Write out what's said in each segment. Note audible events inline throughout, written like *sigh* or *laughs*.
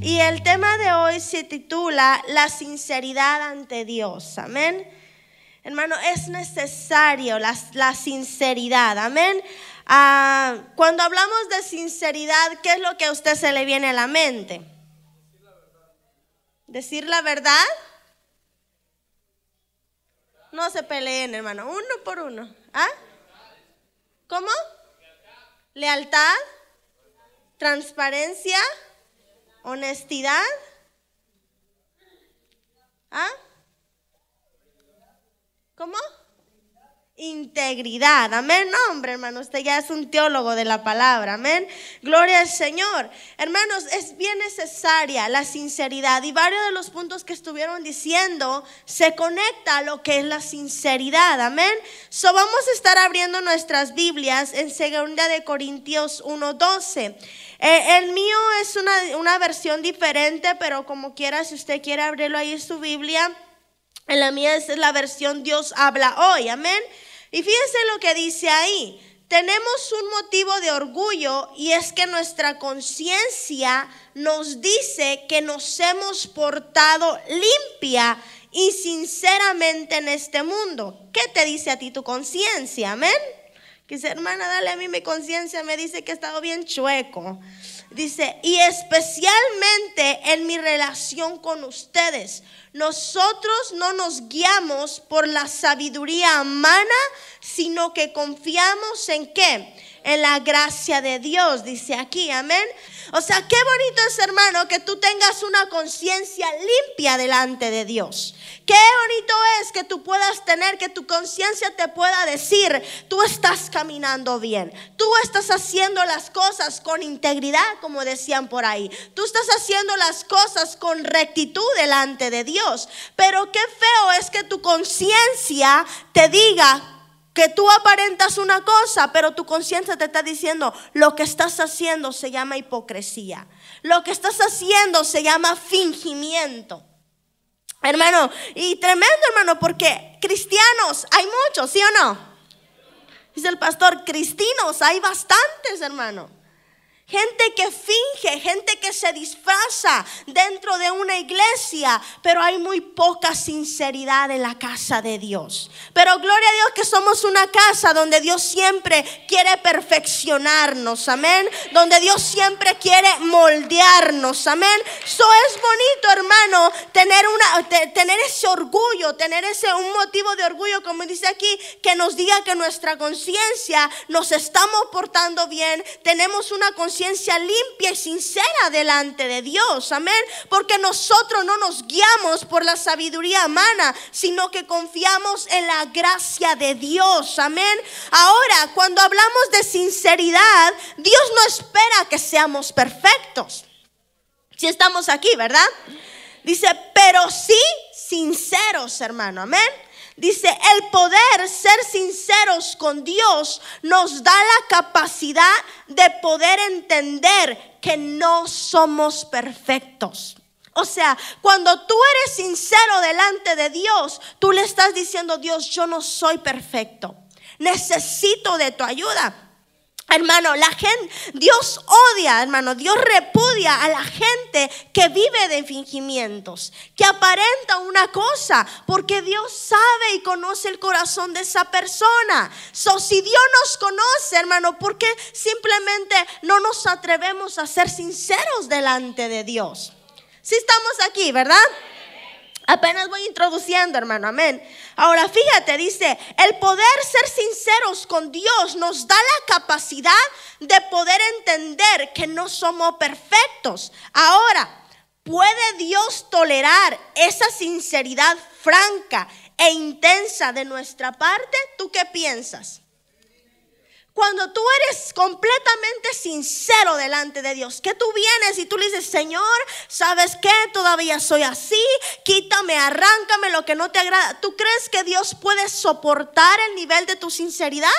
y el tema de hoy se titula La sinceridad ante Dios. Amén. Hermano, es necesario la, sinceridad. Amén. Ah, cuando hablamos de sinceridad, ¿qué es lo que a usted se le viene a la mente? Decir la verdad. No se peleen, hermano, uno por uno. ¿Ah? ¿Cómo? Lealtad, transparencia, honestidad. ¿Ah? ¿Cómo? Integridad, amén. No, hombre, hermano, usted ya es un teólogo de la palabra, amén. Gloria al Señor. Hermanos, es bien necesaria la sinceridad y varios de los puntos que estuvieron diciendo se conecta a lo que es la sinceridad, amén. So vamos a estar abriendo nuestras Biblias en Segunda de Corintios 1:12. Eh, el mío es una, una versión diferente, pero como quiera, si usted quiere abrirlo ahí en su Biblia. En la mía es la versión Dios habla hoy, amén. Y fíjense lo que dice ahí. Tenemos un motivo de orgullo y es que nuestra conciencia nos dice que nos hemos portado limpia y sinceramente en este mundo. ¿Qué te dice a ti tu conciencia? Amén. Que dice, hermana, dale a mí mi conciencia, me dice que he estado bien chueco. Dice, y especialmente en mi relación con ustedes, nosotros no nos guiamos por la sabiduría humana, sino que confiamos en qué? En la gracia de Dios, dice aquí, amén. O sea, qué bonito es, hermano, que tú tengas una conciencia limpia delante de Dios. Qué bonito es que tú puedas tener, que tu conciencia te pueda decir, tú estás caminando bien, tú estás haciendo las cosas con integridad, como decían por ahí, tú estás haciendo las cosas con rectitud delante de Dios. Pero qué feo es que tu conciencia te diga, que tú aparentas una cosa, pero tu conciencia te está diciendo, lo que estás haciendo se llama hipocresía, lo que estás haciendo se llama fingimiento. Hermano, y tremendo, hermano, porque cristianos hay muchos, ¿sí o no? Dice el pastor, cristinos hay bastantes, hermano. Gente que finge, gente que se disfraza dentro de una iglesia, pero hay muy poca sinceridad en la casa de Dios. Pero gloria a Dios que somos una casa donde Dios siempre quiere perfeccionarnos, amén. Donde Dios siempre quiere moldearnos, amén. Eso es bonito, hermano, tener, una, tener ese orgullo, tener ese un motivo de orgullo, como dice aquí, que nos diga que nuestra conciencia nos estamos portando bien, tenemos una conciencia conciencia limpia y sincera delante de Dios. Amén. Porque nosotros no nos guiamos por la sabiduría humana, sino que confiamos en la gracia de Dios. Amén. Ahora, cuando hablamos de sinceridad, Dios no espera que seamos perfectos. Si estamos aquí, ¿verdad? Dice, pero sí sinceros, hermano. Amén. Dice, el poder ser sinceros con Dios nos da la capacidad de poder entender que no somos perfectos. O sea, cuando tú eres sincero delante de Dios, tú le estás diciendo, Dios, yo no soy perfecto. Necesito de tu ayuda. Hermano, la gente, Dios odia, hermano, Dios repudia a la gente que vive de fingimientos, que aparenta una cosa, porque Dios sabe y conoce el corazón de esa persona. So, si Dios nos conoce, hermano, porque simplemente no nos atrevemos a ser sinceros delante de Dios? Si estamos aquí, ¿verdad? Apenas voy introduciendo, hermano, amén. Ahora fíjate, dice, el poder ser sinceros con Dios nos da la capacidad de poder entender que no somos perfectos. Ahora, ¿puede Dios tolerar esa sinceridad franca e intensa de nuestra parte? ¿Tú qué piensas? Cuando tú eres completamente sincero delante de Dios, que tú vienes y tú le dices, Señor, ¿sabes qué? Todavía soy así, quítame, arráncame lo que no te agrada. ¿Tú crees que Dios puede soportar el nivel de tu sinceridad?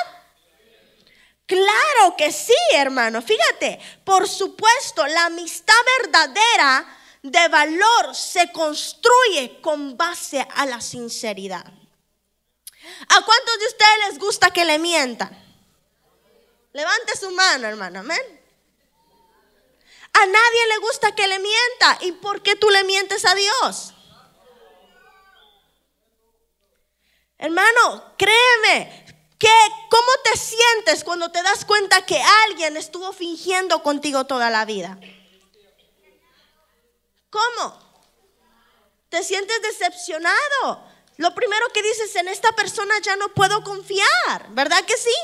Claro que sí, hermano. Fíjate, por supuesto, la amistad verdadera de valor se construye con base a la sinceridad. ¿A cuántos de ustedes les gusta que le mientan? Levante su mano, hermano. Amén. A nadie le gusta que le mienta. ¿Y por qué tú le mientes a Dios? Hermano, créeme, que ¿cómo te sientes cuando te das cuenta que alguien estuvo fingiendo contigo toda la vida? ¿Cómo? ¿Te sientes decepcionado? Lo primero que dices, en esta persona ya no puedo confiar, ¿verdad que sí?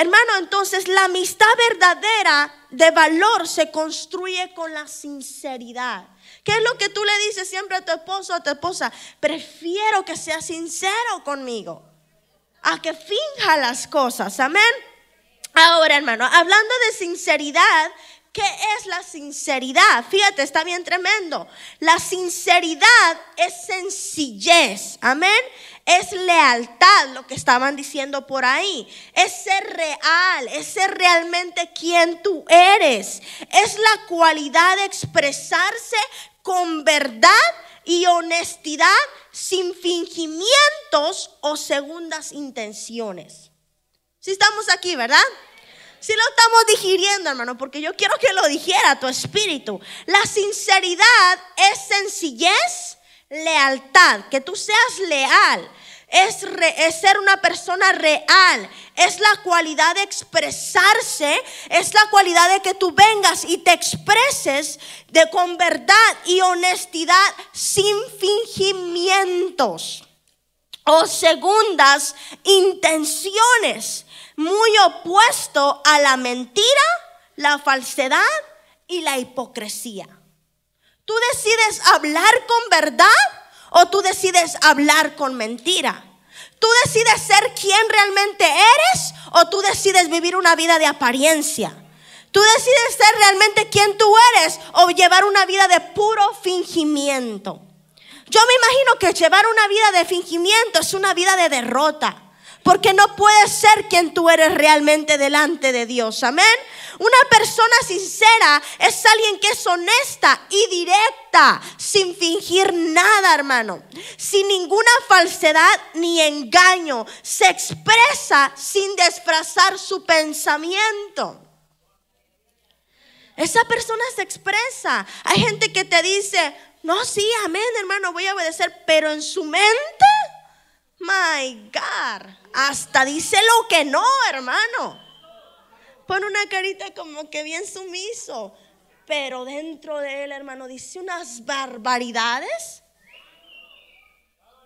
Hermano, entonces la amistad verdadera de valor se construye con la sinceridad. ¿Qué es lo que tú le dices siempre a tu esposo o a tu esposa? Prefiero que sea sincero conmigo, a que finja las cosas. Amén. Ahora, hermano, hablando de sinceridad, ¿qué es la sinceridad? Fíjate, está bien tremendo. La sinceridad es sencillez. Amén es lealtad lo que estaban diciendo por ahí, es ser real, es ser realmente quien tú eres, es la cualidad de expresarse con verdad y honestidad sin fingimientos o segundas intenciones. Si estamos aquí, ¿verdad? Si lo estamos digiriendo, hermano, porque yo quiero que lo dijera tu espíritu. La sinceridad es sencillez, lealtad, que tú seas leal. Es, ser una persona real, es la cualidad de expresarse, es la cualidad de que tú vengas y te expreses de con verdad y honestidad sin fingimientos o segundas intenciones, muy opuesto a la mentira, la falsedad y la hipocresía. ¿Tú decides hablar con verdad o tú decides hablar con mentira? ¿Tú decides ser quien realmente eres o tú decides vivir una vida de apariencia? ¿Tú decides ser realmente quien tú eres o llevar una vida de puro fingimiento? Yo me imagino que llevar una vida de fingimiento es una vida de derrota porque no puedes ser quien tú eres realmente delante de Dios. Amén. Una persona sincera es alguien que es honesta y directa, sin fingir nada, hermano, sin ninguna falsedad ni engaño. Se expresa sin disfrazar su pensamiento. Esa persona se expresa. Hay gente que te dice, no, sí, amén, hermano, voy a obedecer, pero en su mente My God. Hasta dice lo que no, hermano. Pone una carita como que bien sumiso. Pero dentro de él, hermano, dice unas barbaridades.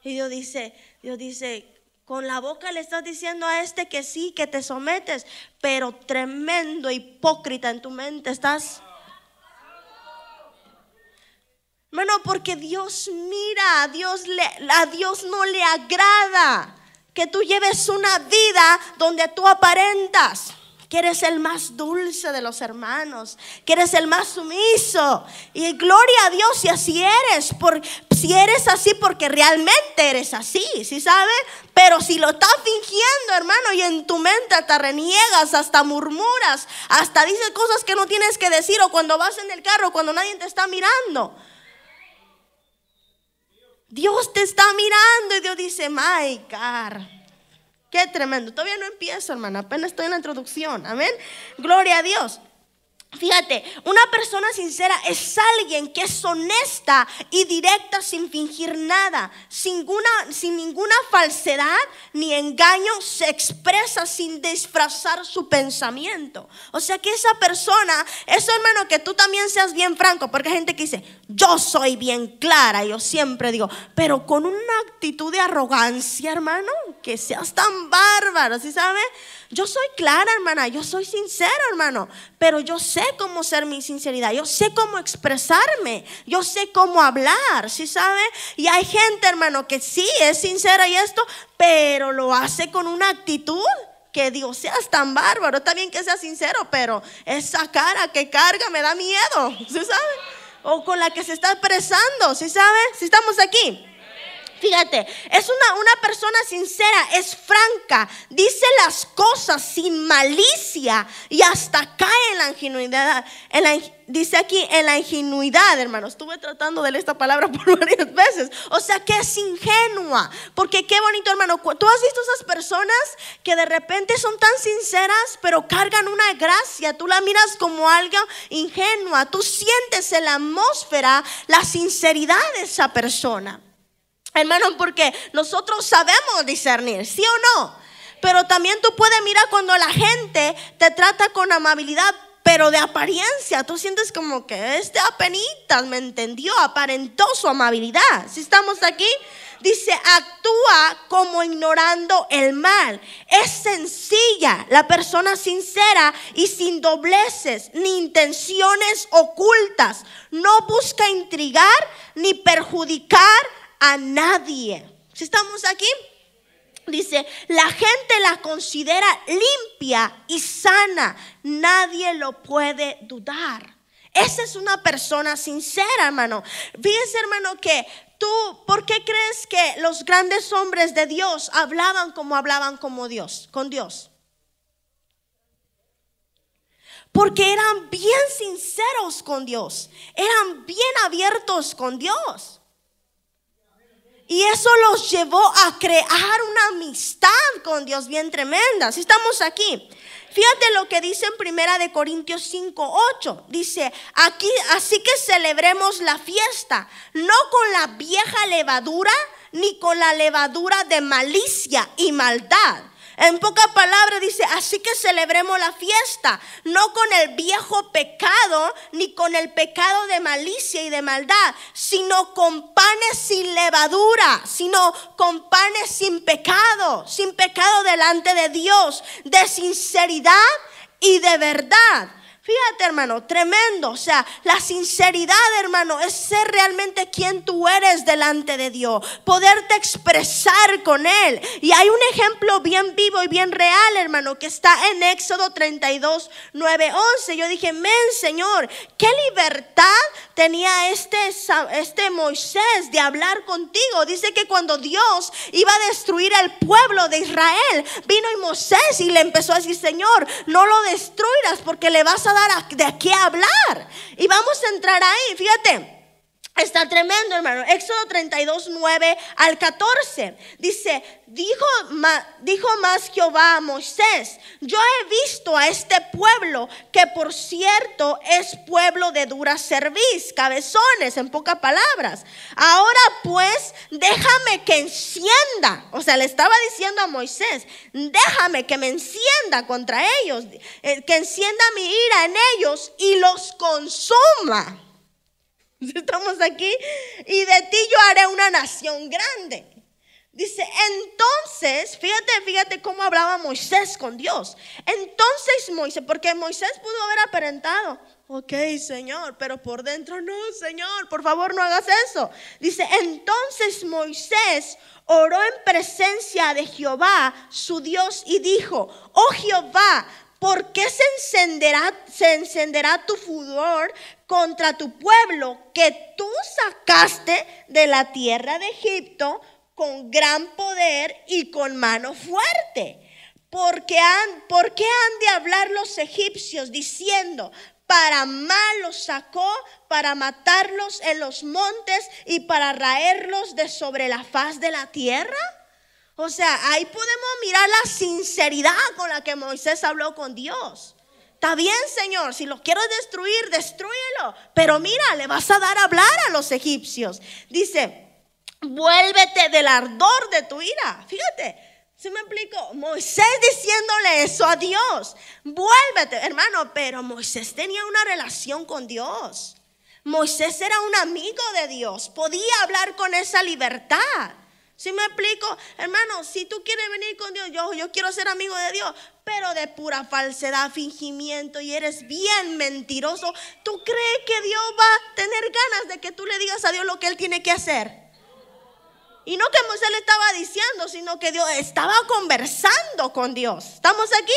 Y Dios dice, Dios dice, con la boca le estás diciendo a este que sí, que te sometes, pero tremendo hipócrita en tu mente estás. Hermano, porque Dios mira, a Dios, le, a Dios no le agrada que tú lleves una vida donde tú aparentas que eres el más dulce de los hermanos, que eres el más sumiso. Y gloria a Dios si así eres, por, si eres así porque realmente eres así, ¿sí sabe? Pero si lo estás fingiendo, hermano, y en tu mente te reniegas, hasta murmuras, hasta dices cosas que no tienes que decir o cuando vas en el carro, cuando nadie te está mirando. Dios te está mirando y Dios dice, my car. Qué tremendo. Todavía no empiezo, hermana. Apenas estoy en la introducción. Amén. Gloria a Dios. Fíjate, una persona sincera es alguien que es honesta y directa sin fingir nada, sin, ninguna, sin ninguna falsedad ni engaño, se expresa sin disfrazar su pensamiento. O sea que esa persona, eso hermano, que tú también seas bien franco, porque hay gente que dice, yo soy bien clara, yo siempre digo, pero con una actitud de arrogancia, hermano, que seas tan bárbaro, ¿sí sabes? Yo soy clara, hermana, yo soy sincero, hermano, pero yo sé cómo ser mi sinceridad, yo sé cómo expresarme, yo sé cómo hablar, ¿sí sabe? Y hay gente, hermano, que sí es sincera y esto, pero lo hace con una actitud que Dios seas tan bárbaro, está bien que sea sincero, pero esa cara que carga me da miedo, ¿sí sabe? O con la que se está expresando, ¿sí sabe? Si estamos aquí fíjate, es una, persona sincera, es franca, dice las cosas sin malicia y hasta cae en la ingenuidad. dice aquí, en la ingenuidad, hermano. Estuve tratando de leer esta palabra *laughs* por varias veces. O sea, que es ingenua. Porque qué bonito, hermano. Tú has visto esas personas que de repente son tan sinceras, pero cargan una gracia. Tú la miras como algo ingenua. Tú sientes en la atmósfera la sinceridad de esa persona. Hermano porque nosotros sabemos discernir, ¿sí o no? Pero también tú puedes mirar cuando la gente te trata con amabilidad, pero de apariencia. Tú sientes como que este apenitas me entendió, aparentó su amabilidad. Si estamos aquí, dice, actúa como ignorando el mal. Es sencilla, la persona sincera y sin dobleces ni intenciones ocultas. No busca intrigar ni perjudicar a nadie. si ¿Estamos aquí? Dice, la gente la considera limpia y sana. Nadie lo puede dudar. Esa es una persona sincera, hermano. fíjense hermano, que tú, ¿por qué crees que los grandes hombres de Dios hablaban como hablaban como Dios, con Dios? Porque eran bien sinceros con Dios, eran bien abiertos con Dios. Y eso los llevó a crear una amistad con Dios bien tremenda. Si estamos aquí. Fíjate lo que dice en Primera de Corintios 5, 8. Dice, aquí, así que celebremos la fiesta, no con la vieja levadura, ni con la levadura de malicia y maldad en pocas palabras dice, así que celebremos la fiesta, no con el viejo pecado, ni con el pecado de malicia y de maldad, sino con panes sin levadura, sino con panes sin pecado, sin pecado delante de Dios, de sinceridad y de verdad. Fíjate, hermano, tremendo. O sea, la sinceridad, hermano, es ser realmente quien tú eres delante de Dios, poderte expresar con Él. Y hay un ejemplo bien vivo y bien real, hermano, que está en Éxodo 32, 9, 11. Yo dije, men, Señor, qué libertad tenía este, este Moisés de hablar contigo. Dice que cuando Dios iba a destruir al pueblo de Israel, vino y Moisés y le empezó a decir, Señor, no lo destruirás porque le vas a dar de qué hablar. Y vamos a entrar ahí, fíjate. Está tremendo, hermano. Éxodo 32, 9 al 14. Dice, dijo, dijo más Jehová a Moisés, yo he visto a este pueblo, que por cierto es pueblo de dura cerviz, cabezones, en pocas palabras. Ahora pues, déjame que encienda. O sea, le estaba diciendo a Moisés, déjame que me encienda contra ellos, eh, que encienda mi ira en ellos y los consuma. *laughs* Estamos aquí y de ti yo haré una nación grande. Dice, entonces, fíjate, fíjate cómo hablaba Moisés con Dios. Entonces Moisés, porque Moisés pudo haber aparentado, ok, Señor, pero por dentro no, Señor, por favor no hagas eso. Dice, entonces Moisés oró en presencia de Jehová, su Dios, y dijo, oh Jehová, ¿por qué se encenderá, se encenderá tu furor contra tu pueblo que tú sacaste de la tierra de Egipto con gran poder y con mano fuerte? ¿Por qué han de hablar los egipcios diciendo, para mal los sacó, para matarlos en los montes y para raerlos de sobre la faz de la tierra? O sea, ahí podemos mirar la sinceridad con la que Moisés habló con Dios. Está bien, Señor, si lo quiero destruir, destruyelo. Pero mira, le vas a dar a hablar a los egipcios. Dice, vuélvete del ardor de tu ira. Fíjate, si me explico? Moisés diciéndole eso a Dios. Vuélvete, hermano, pero Moisés tenía una relación con Dios. Moisés era un amigo de Dios, podía hablar con esa libertad. Si me explico? Hermano, si tú quieres venir con Dios, yo, yo quiero ser amigo de Dios, pero de pura falsedad, fingimiento y eres bien mentiroso, ¿tú crees que Dios va a tener ganas de que tú le digas a Dios lo que Él tiene que hacer? Y no que Moisés le estaba diciendo, sino que Dios estaba conversando con Dios. ¿Estamos aquí?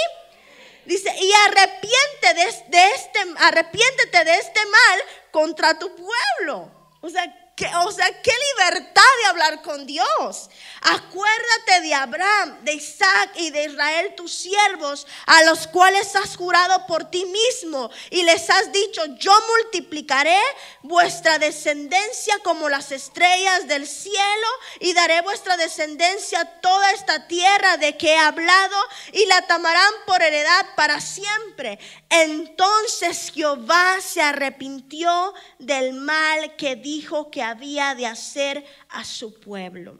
Dice, y arrepiente de, este, arrepiéntete de este mal contra tu pueblo. O sea, que, o sea, qué libertad de hablar con Dios. Acuérdate de Abraham, de Isaac y de Israel, tus siervos, a los cuales has jurado por ti mismo y les has dicho, yo multiplicaré vuestra descendencia como las estrellas del cielo y daré vuestra descendencia toda esta tierra de que he hablado y la tomarán por heredad para siempre. Entonces Jehová se arrepintió del mal que dijo que había de hacer a su pueblo.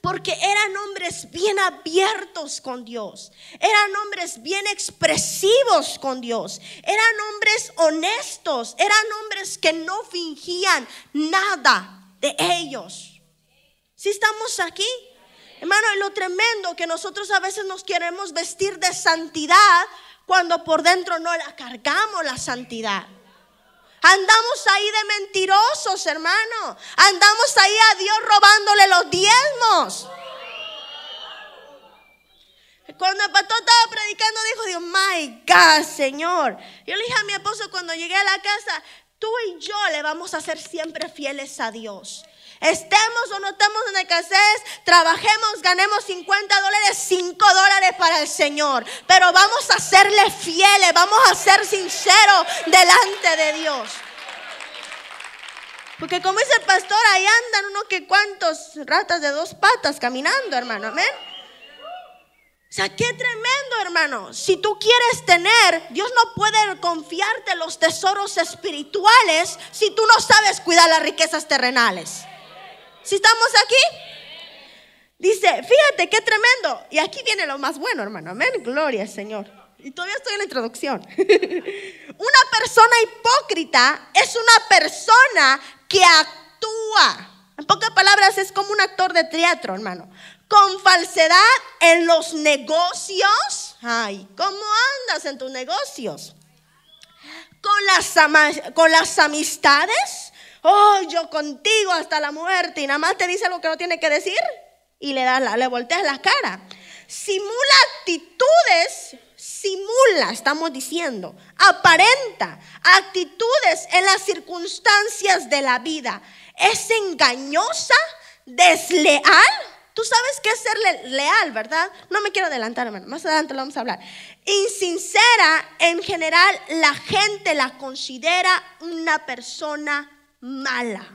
Porque eran hombres bien abiertos con Dios, eran hombres bien expresivos con Dios, eran hombres honestos, eran hombres que no fingían nada de ellos. Si estamos aquí, hermano, lo tremendo que nosotros a veces nos queremos vestir de santidad cuando por dentro no la cargamos la santidad. Andamos ahí de mentirosos, hermano. Andamos ahí a Dios robándole los diezmos. Cuando el pastor estaba predicando, dijo Dios, my God, Señor. Yo le dije a mi esposo cuando llegué a la casa, tú y yo le vamos a ser siempre fieles a Dios. Estemos o no estemos en escasez, trabajemos, ganemos 50 dólares, 5 dólares para el Señor. Pero vamos a serle fieles, vamos a ser sinceros delante de Dios. Porque como dice el pastor, ahí andan unos que cuantos ratas de dos patas caminando, hermano. Amén. O sea, qué tremendo, hermano. Si tú quieres tener, Dios no puede confiarte los tesoros espirituales si tú no sabes cuidar las riquezas terrenales. ¿Si estamos aquí? Dice, fíjate qué tremendo. Y aquí viene lo más bueno, hermano. Amén. Gloria al Señor. Y todavía estoy en la introducción. *laughs* una persona hipócrita es una persona que actúa. En pocas palabras, es como un actor de teatro, hermano. Con falsedad en los negocios. Ay, ¿cómo andas en tus negocios? Con las, con las amistades oh, yo contigo hasta la muerte, y nada más te dice lo que no tiene que decir y le, da la, le volteas la cara. Simula actitudes, simula, estamos diciendo, aparenta actitudes en las circunstancias de la vida. Es engañosa, desleal. Tú sabes qué es ser leal, ¿verdad? No me quiero adelantar, hermano. Más adelante lo vamos a hablar. Insincera, en general, la gente la considera una persona mala.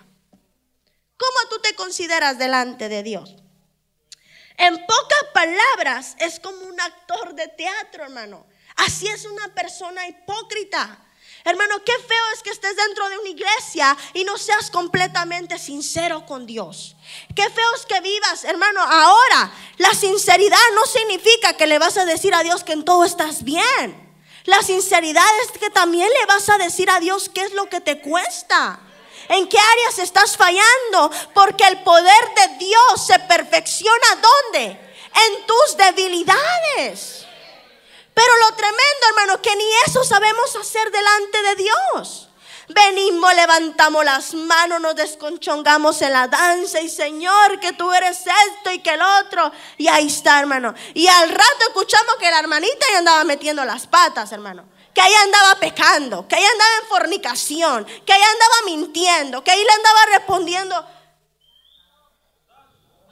¿Cómo tú te consideras delante de Dios? En pocas palabras, es como un actor de teatro, hermano. Así es una persona hipócrita. Hermano, qué feo es que estés dentro de una iglesia y no seas completamente sincero con Dios. Qué feo es que vivas, hermano. Ahora, la sinceridad no significa que le vas a decir a Dios que en todo estás bien. La sinceridad es que también le vas a decir a Dios qué es lo que te cuesta en qué áreas estás fallando, porque el poder de Dios se perfecciona ¿dónde? En tus debilidades. Pero lo tremendo, hermano, que ni eso sabemos hacer delante de Dios. Venimos, levantamos las manos, nos desconchongamos en la danza y Señor, que tú eres esto y que el otro. Y ahí está, hermano. Y al rato escuchamos que la hermanita ya andaba metiendo las patas, hermano que ella andaba pecando, que ella andaba en fornicación, que ella andaba mintiendo, que le andaba respondiendo.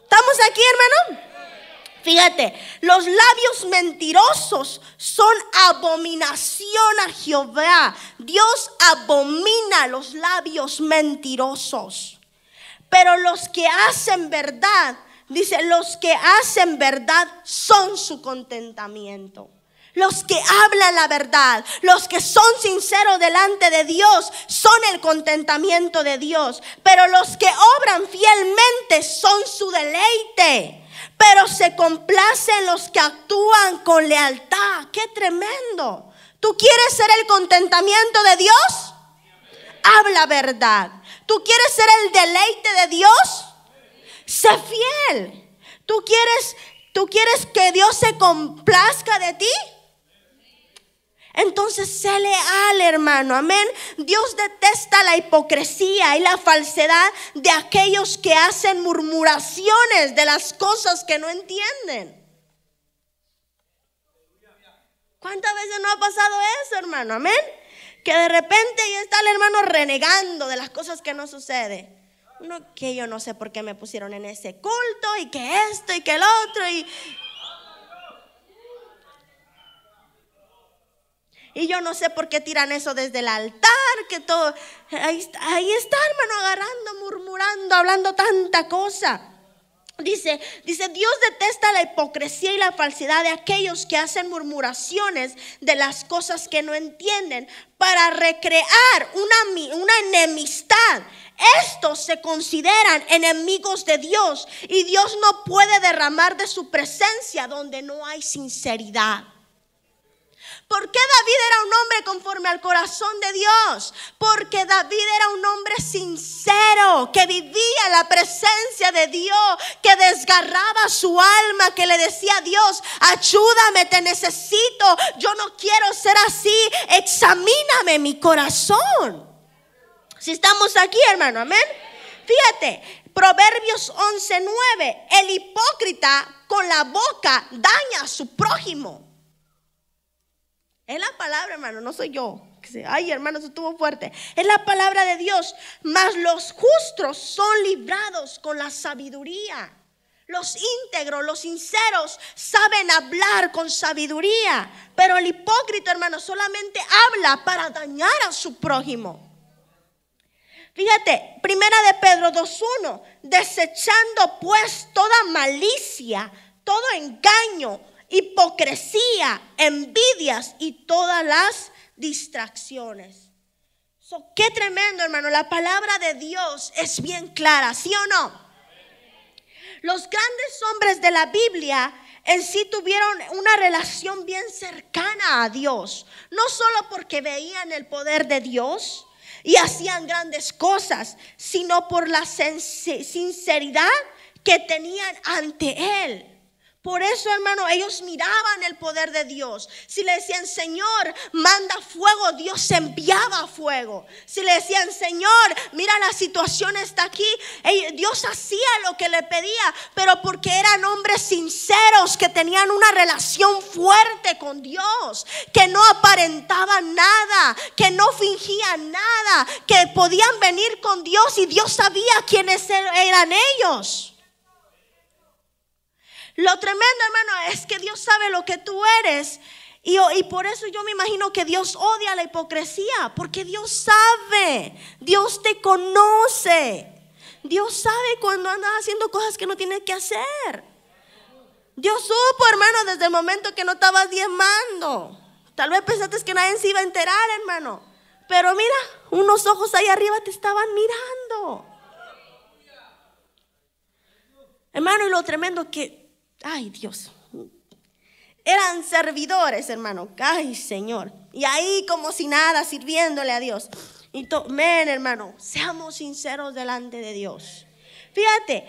¿Estamos aquí, hermano? Fíjate, los labios mentirosos son abominación a Jehová. Dios abomina los labios mentirosos. Pero los que hacen verdad, dice, los que hacen verdad son su contentamiento. Los que hablan la verdad, los que son sinceros delante de Dios, son el contentamiento de Dios. Pero los que obran fielmente son su deleite. Pero se complacen los que actúan con lealtad. ¡Qué tremendo! ¿Tú quieres ser el contentamiento de Dios? Habla verdad. ¿Tú quieres ser el deleite de Dios? Sé fiel. ¿Tú quieres, ¿Tú quieres que Dios se complazca de ti? Entonces sé leal, hermano. Amén. Dios detesta la hipocresía y la falsedad de aquellos que hacen murmuraciones de las cosas que no entienden. ¿Cuántas veces no ha pasado eso, hermano? Amén. Que de repente ya está el hermano renegando de las cosas que no sucede. Uno que yo no sé por qué me pusieron en ese culto y que esto y que el otro y Y yo no sé por qué tiran eso desde el altar, que todo... Ahí, está, hermano, agarrando, murmurando, hablando tanta cosa. Dice, dice, Dios detesta la hipocresía y la falsedad de aquellos que hacen murmuraciones de las cosas que no entienden para recrear una, una enemistad. Estos se consideran enemigos de Dios y Dios no puede derramar de su presencia donde no hay sinceridad. ¿Por qué David era un hombre conforme al corazón de Dios? Porque David era un hombre sincero, que vivía la presencia de Dios, que desgarraba su alma, que le decía a Dios, ayúdame, te necesito, yo no quiero ser así, examíname mi corazón. Si estamos aquí, hermano, amén. Fíjate, Proverbios 11:9, el hipócrita con la boca daña a su prójimo es la palabra, hermano, no soy yo. Ay, hermano, eso estuvo fuerte. Es la palabra de Dios. Mas los justos son librados con la sabiduría. Los íntegros, los sinceros saben hablar con sabiduría. Pero el hipócrita, hermano, solamente habla para dañar a su prójimo. Fíjate, primera de Pedro 2.1, desechando pues toda malicia, todo engaño, hipocresía, envidias y todas las distracciones. So, qué tremendo, hermano. La palabra de Dios es bien clara, ¿sí o no? Los grandes hombres de la Biblia en sí tuvieron una relación bien cercana a Dios, no solo porque veían el poder de Dios y hacían grandes cosas, sino por la sinceridad que tenían ante Él. Por eso, hermano, ellos miraban el poder de Dios. Si le decían, Señor, manda fuego, Dios enviaba fuego. Si le decían, Señor, mira la situación está aquí, Dios hacía lo que le pedía, pero porque eran hombres sinceros que tenían una relación fuerte con Dios, que no aparentaban nada, que no fingían nada, que podían venir con Dios y Dios sabía quiénes er-, eran ellos. Lo tremendo, hermano, es que Dios sabe lo que tú eres. Y, por eso yo me imagino que Dios odia la hipocresía, porque Dios sabe, Dios te conoce, Dios sabe cuando andas haciendo cosas que no tienes que hacer. Dios supo, hermano, desde el momento que no estabas diezmando. Tal vez pensaste que nadie se iba a enterar, hermano. Pero mira, unos ojos ahí arriba te estaban mirando. Hermano, y lo tremendo que ay Dios, eran servidores, hermano. Ay, Señor. Y ahí como si nada, sirviéndole a Dios. Y tomen, hermano, seamos sinceros delante de Dios. Fíjate,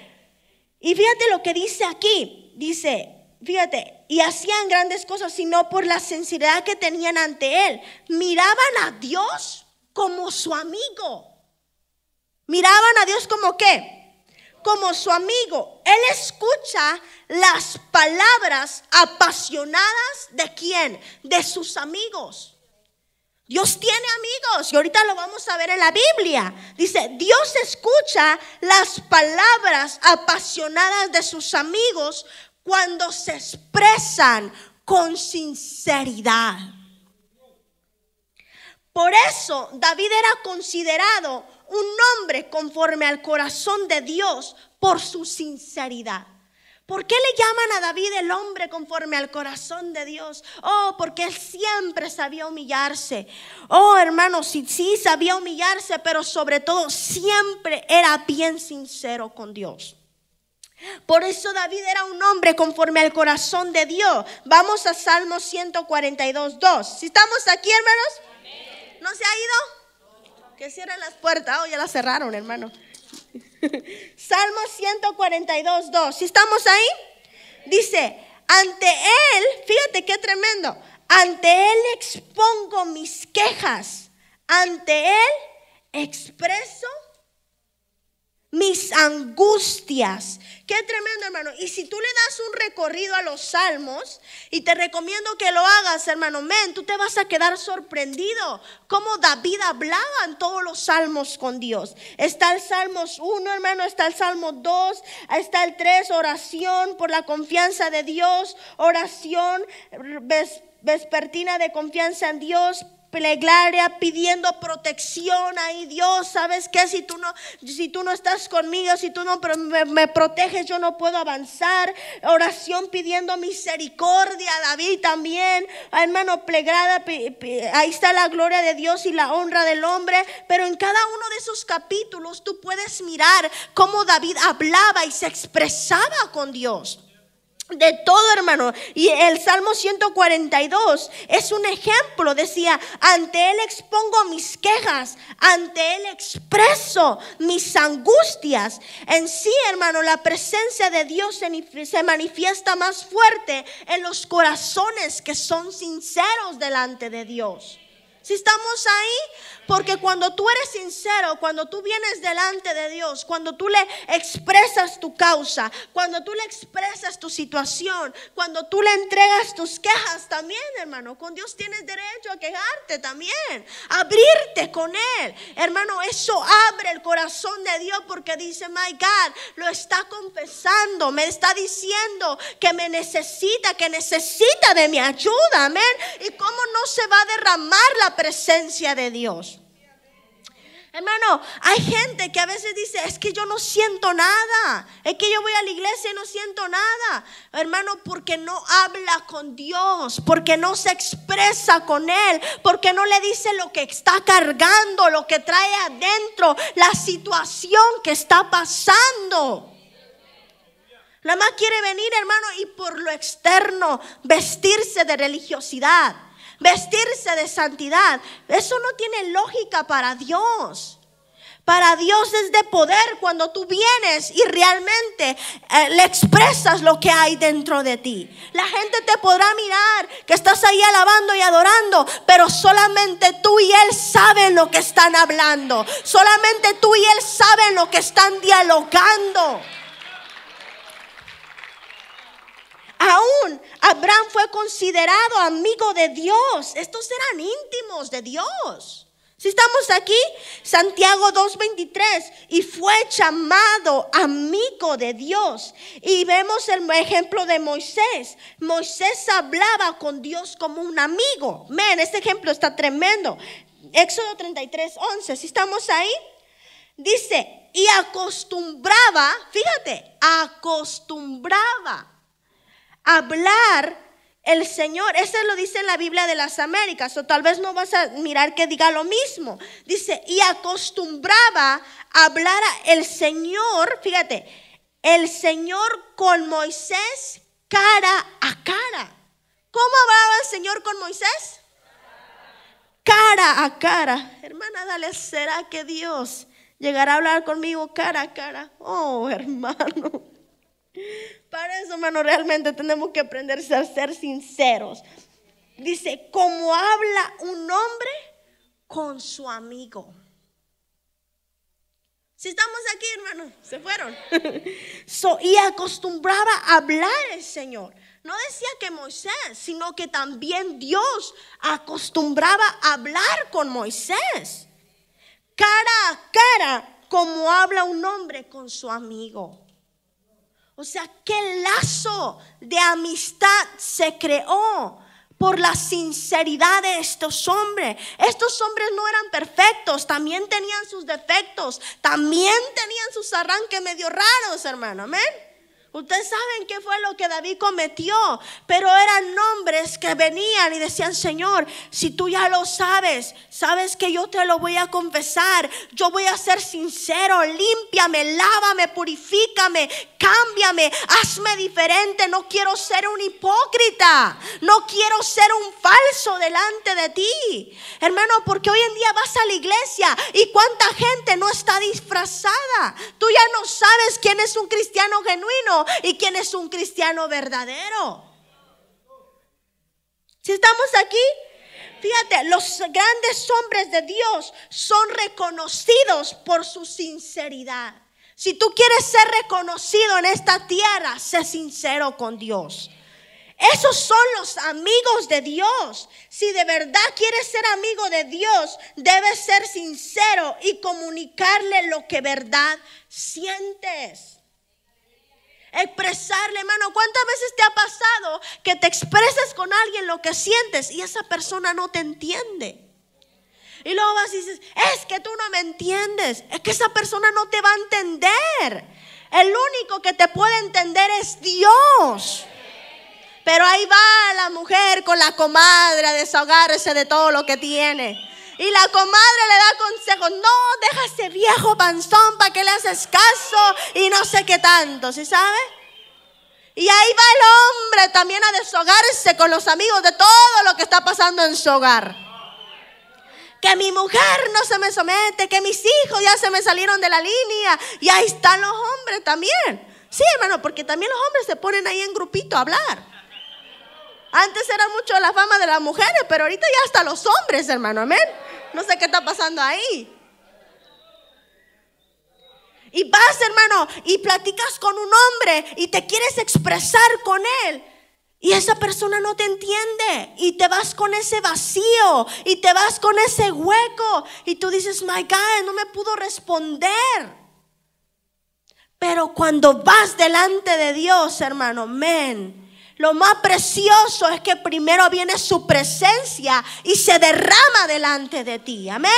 y fíjate lo que dice aquí. Dice, fíjate, y hacían grandes cosas, sino por la sinceridad que tenían ante Él. Miraban a Dios como su amigo. Miraban a Dios como qué? como su amigo. Él escucha las palabras apasionadas de quién? De sus amigos. Dios tiene amigos y ahorita lo vamos a ver en la Biblia. Dice, Dios escucha las palabras apasionadas de sus amigos cuando se expresan con sinceridad. Por eso David era considerado un hombre conforme al corazón de Dios por su sinceridad. ¿Por qué le llaman a David el hombre conforme al corazón de Dios? Oh, porque él siempre sabía humillarse. Oh, hermanos, sí, sabía humillarse, pero sobre todo siempre era bien sincero con Dios. Por eso David era un hombre conforme al corazón de Dios. Vamos a Salmo 142, 2. Si estamos aquí, hermanos, ¿no se ha ido? que cierren las puertas. Oh, ya las cerraron, hermano. *laughs* Salmo 142, 2. si estamos ahí? Dice, ante Él, fíjate qué tremendo, ante Él expongo mis quejas, ante Él expreso mis angustias. Qué tremendo, hermano. Y si tú le das un recorrido a los salmos, y te recomiendo que lo hagas, hermano, men, tú te vas a quedar sorprendido cómo David hablaba en todos los salmos con Dios. Está el Salmos 1, hermano, está el Salmo 2, está el 3, oración por la confianza de Dios, oración vespertina de confianza en Dios, plegaria pidiendo protección ahí, Dios, ¿sabes qué? Si tú no, si tú no estás conmigo, si tú no me, me proteges, yo no puedo avanzar. Oración pidiendo misericordia, David también, hermano, plegada, ahí está la gloria de Dios y la honra del hombre, pero en cada uno de esos capítulos tú puedes mirar cómo David hablaba y se expresaba con Dios de todo, hermano. Y el Salmo 142 es un ejemplo, decía, ante Él expongo mis quejas, ante Él expreso mis angustias. En sí, hermano, la presencia de Dios se manifiesta más fuerte en los corazones que son sinceros delante de Dios. Si estamos ahí, porque cuando tú eres sincero, cuando tú vienes delante de Dios, cuando tú le expresas tu causa, cuando tú le expresas tu situación, cuando tú le entregas tus quejas también, hermano, con Dios tienes derecho a quejarte también, abrirte con Él. Hermano, eso abre el corazón de Dios porque dice, my God, lo está confesando, me está diciendo que me necesita, que necesita de mi ayuda, amén. ¿Y cómo no se va a derramar la presencia de Dios? Hermano, hay gente que a veces dice, es que yo no siento nada, es que yo voy a la iglesia y no siento nada. Hermano, porque no habla con Dios, porque no se expresa con Él, porque no le dice lo que está cargando, lo que trae adentro, la situación que está pasando. La más quiere venir, hermano, y por lo externo vestirse de religiosidad vestirse de santidad. Eso no tiene lógica para Dios. Para Dios es de poder cuando tú vienes y realmente eh, le expresas lo que hay dentro de ti. La gente te podrá mirar que estás ahí alabando y adorando, pero solamente tú y Él saben lo que están hablando. Solamente tú y Él saben lo que están dialogando. aún Abraham fue considerado amigo de Dios. Estos eran íntimos de Dios. Si estamos aquí, Santiago 2.23, y fue llamado amigo de Dios. Y vemos el ejemplo de Moisés. Moisés hablaba con Dios como un amigo. Men, este ejemplo está tremendo. Éxodo 33.11 si estamos ahí, dice, y acostumbraba, fíjate, acostumbraba hablar el Señor. Eso lo dice en la Biblia de las Américas, o tal vez no vas a mirar que diga lo mismo. Dice, y acostumbraba a hablar el Señor, fíjate, el Señor con Moisés cara a cara. ¿Cómo hablaba el Señor con Moisés? Cara a cara. Hermana, dale, ¿será que Dios llegará a hablar conmigo cara a cara? Oh, hermano. Para eso, hermano, realmente tenemos que aprender a ser sinceros. Dice, como habla un hombre con su amigo. Si estamos aquí, hermano, se fueron. *laughs* y acostumbraba a hablar el Señor. No decía que Moisés, sino que también Dios acostumbraba a hablar con Moisés. Cara a cara, como habla un hombre con su amigo. O sea, qué lazo de amistad se creó por la sinceridad de estos hombres. Estos hombres no eran perfectos, también tenían sus defectos, también tenían sus arranques medio raros, hermano. Amén. Ustedes saben qué fue lo que David cometió, pero eran hombres que venían y decían, Señor, si tú ya lo sabes, sabes que yo te lo voy a confesar, yo voy a ser sincero, límpiame, lávame, purifícame, cámbiame, hazme diferente, no quiero ser un hipócrita, no quiero ser un falso delante de ti. Hermano, porque hoy en día vas a la iglesia y cuánta gente no está disfrazada, tú ya no sabes quién es un cristiano genuino y quién es un cristiano verdadero. Si estamos aquí, fíjate, los grandes hombres de Dios son reconocidos por su sinceridad. Si tú quieres ser reconocido en esta tierra, sé sincero con Dios. Esos son los amigos de Dios. Si de verdad quieres ser amigo de Dios, debes ser sincero y comunicarle lo que verdad sientes. Expresarle, hermano, ¿cuántas veces te ha pasado que te expresas con alguien lo que sientes y esa persona no te entiende? Y luego vas y dices, es que tú no me entiendes, es que esa persona no te va a entender. El único que te puede entender es Dios. Pero ahí va la mujer con la comadre a desahogarse de todo lo que tiene. Y la comadre le da consejos. No, deja ese viejo panzón para que le haces caso y no sé qué tanto, ¿sí sabe? Y ahí va el hombre también a deshogarse con los amigos de todo lo que está pasando en su hogar que mi mujer no se me somete, que mis hijos ya se me salieron de la línea. Y ahí están los hombres también. Sí, hermano, porque también los hombres se ponen ahí en grupito a hablar. Antes era mucho la fama de las mujeres, pero ahorita ya hasta los hombres, hermano, amén. No sé qué está pasando ahí. Y vas, hermano, y platicas con un hombre y te quieres expresar con él. Y esa persona no te entiende y te vas con ese vacío y te vas con ese hueco y tú dices, my God, no me pudo responder. Pero cuando vas delante de Dios, hermano, men, lo más precioso es que primero viene su presencia y se derrama delante de ti. Amén.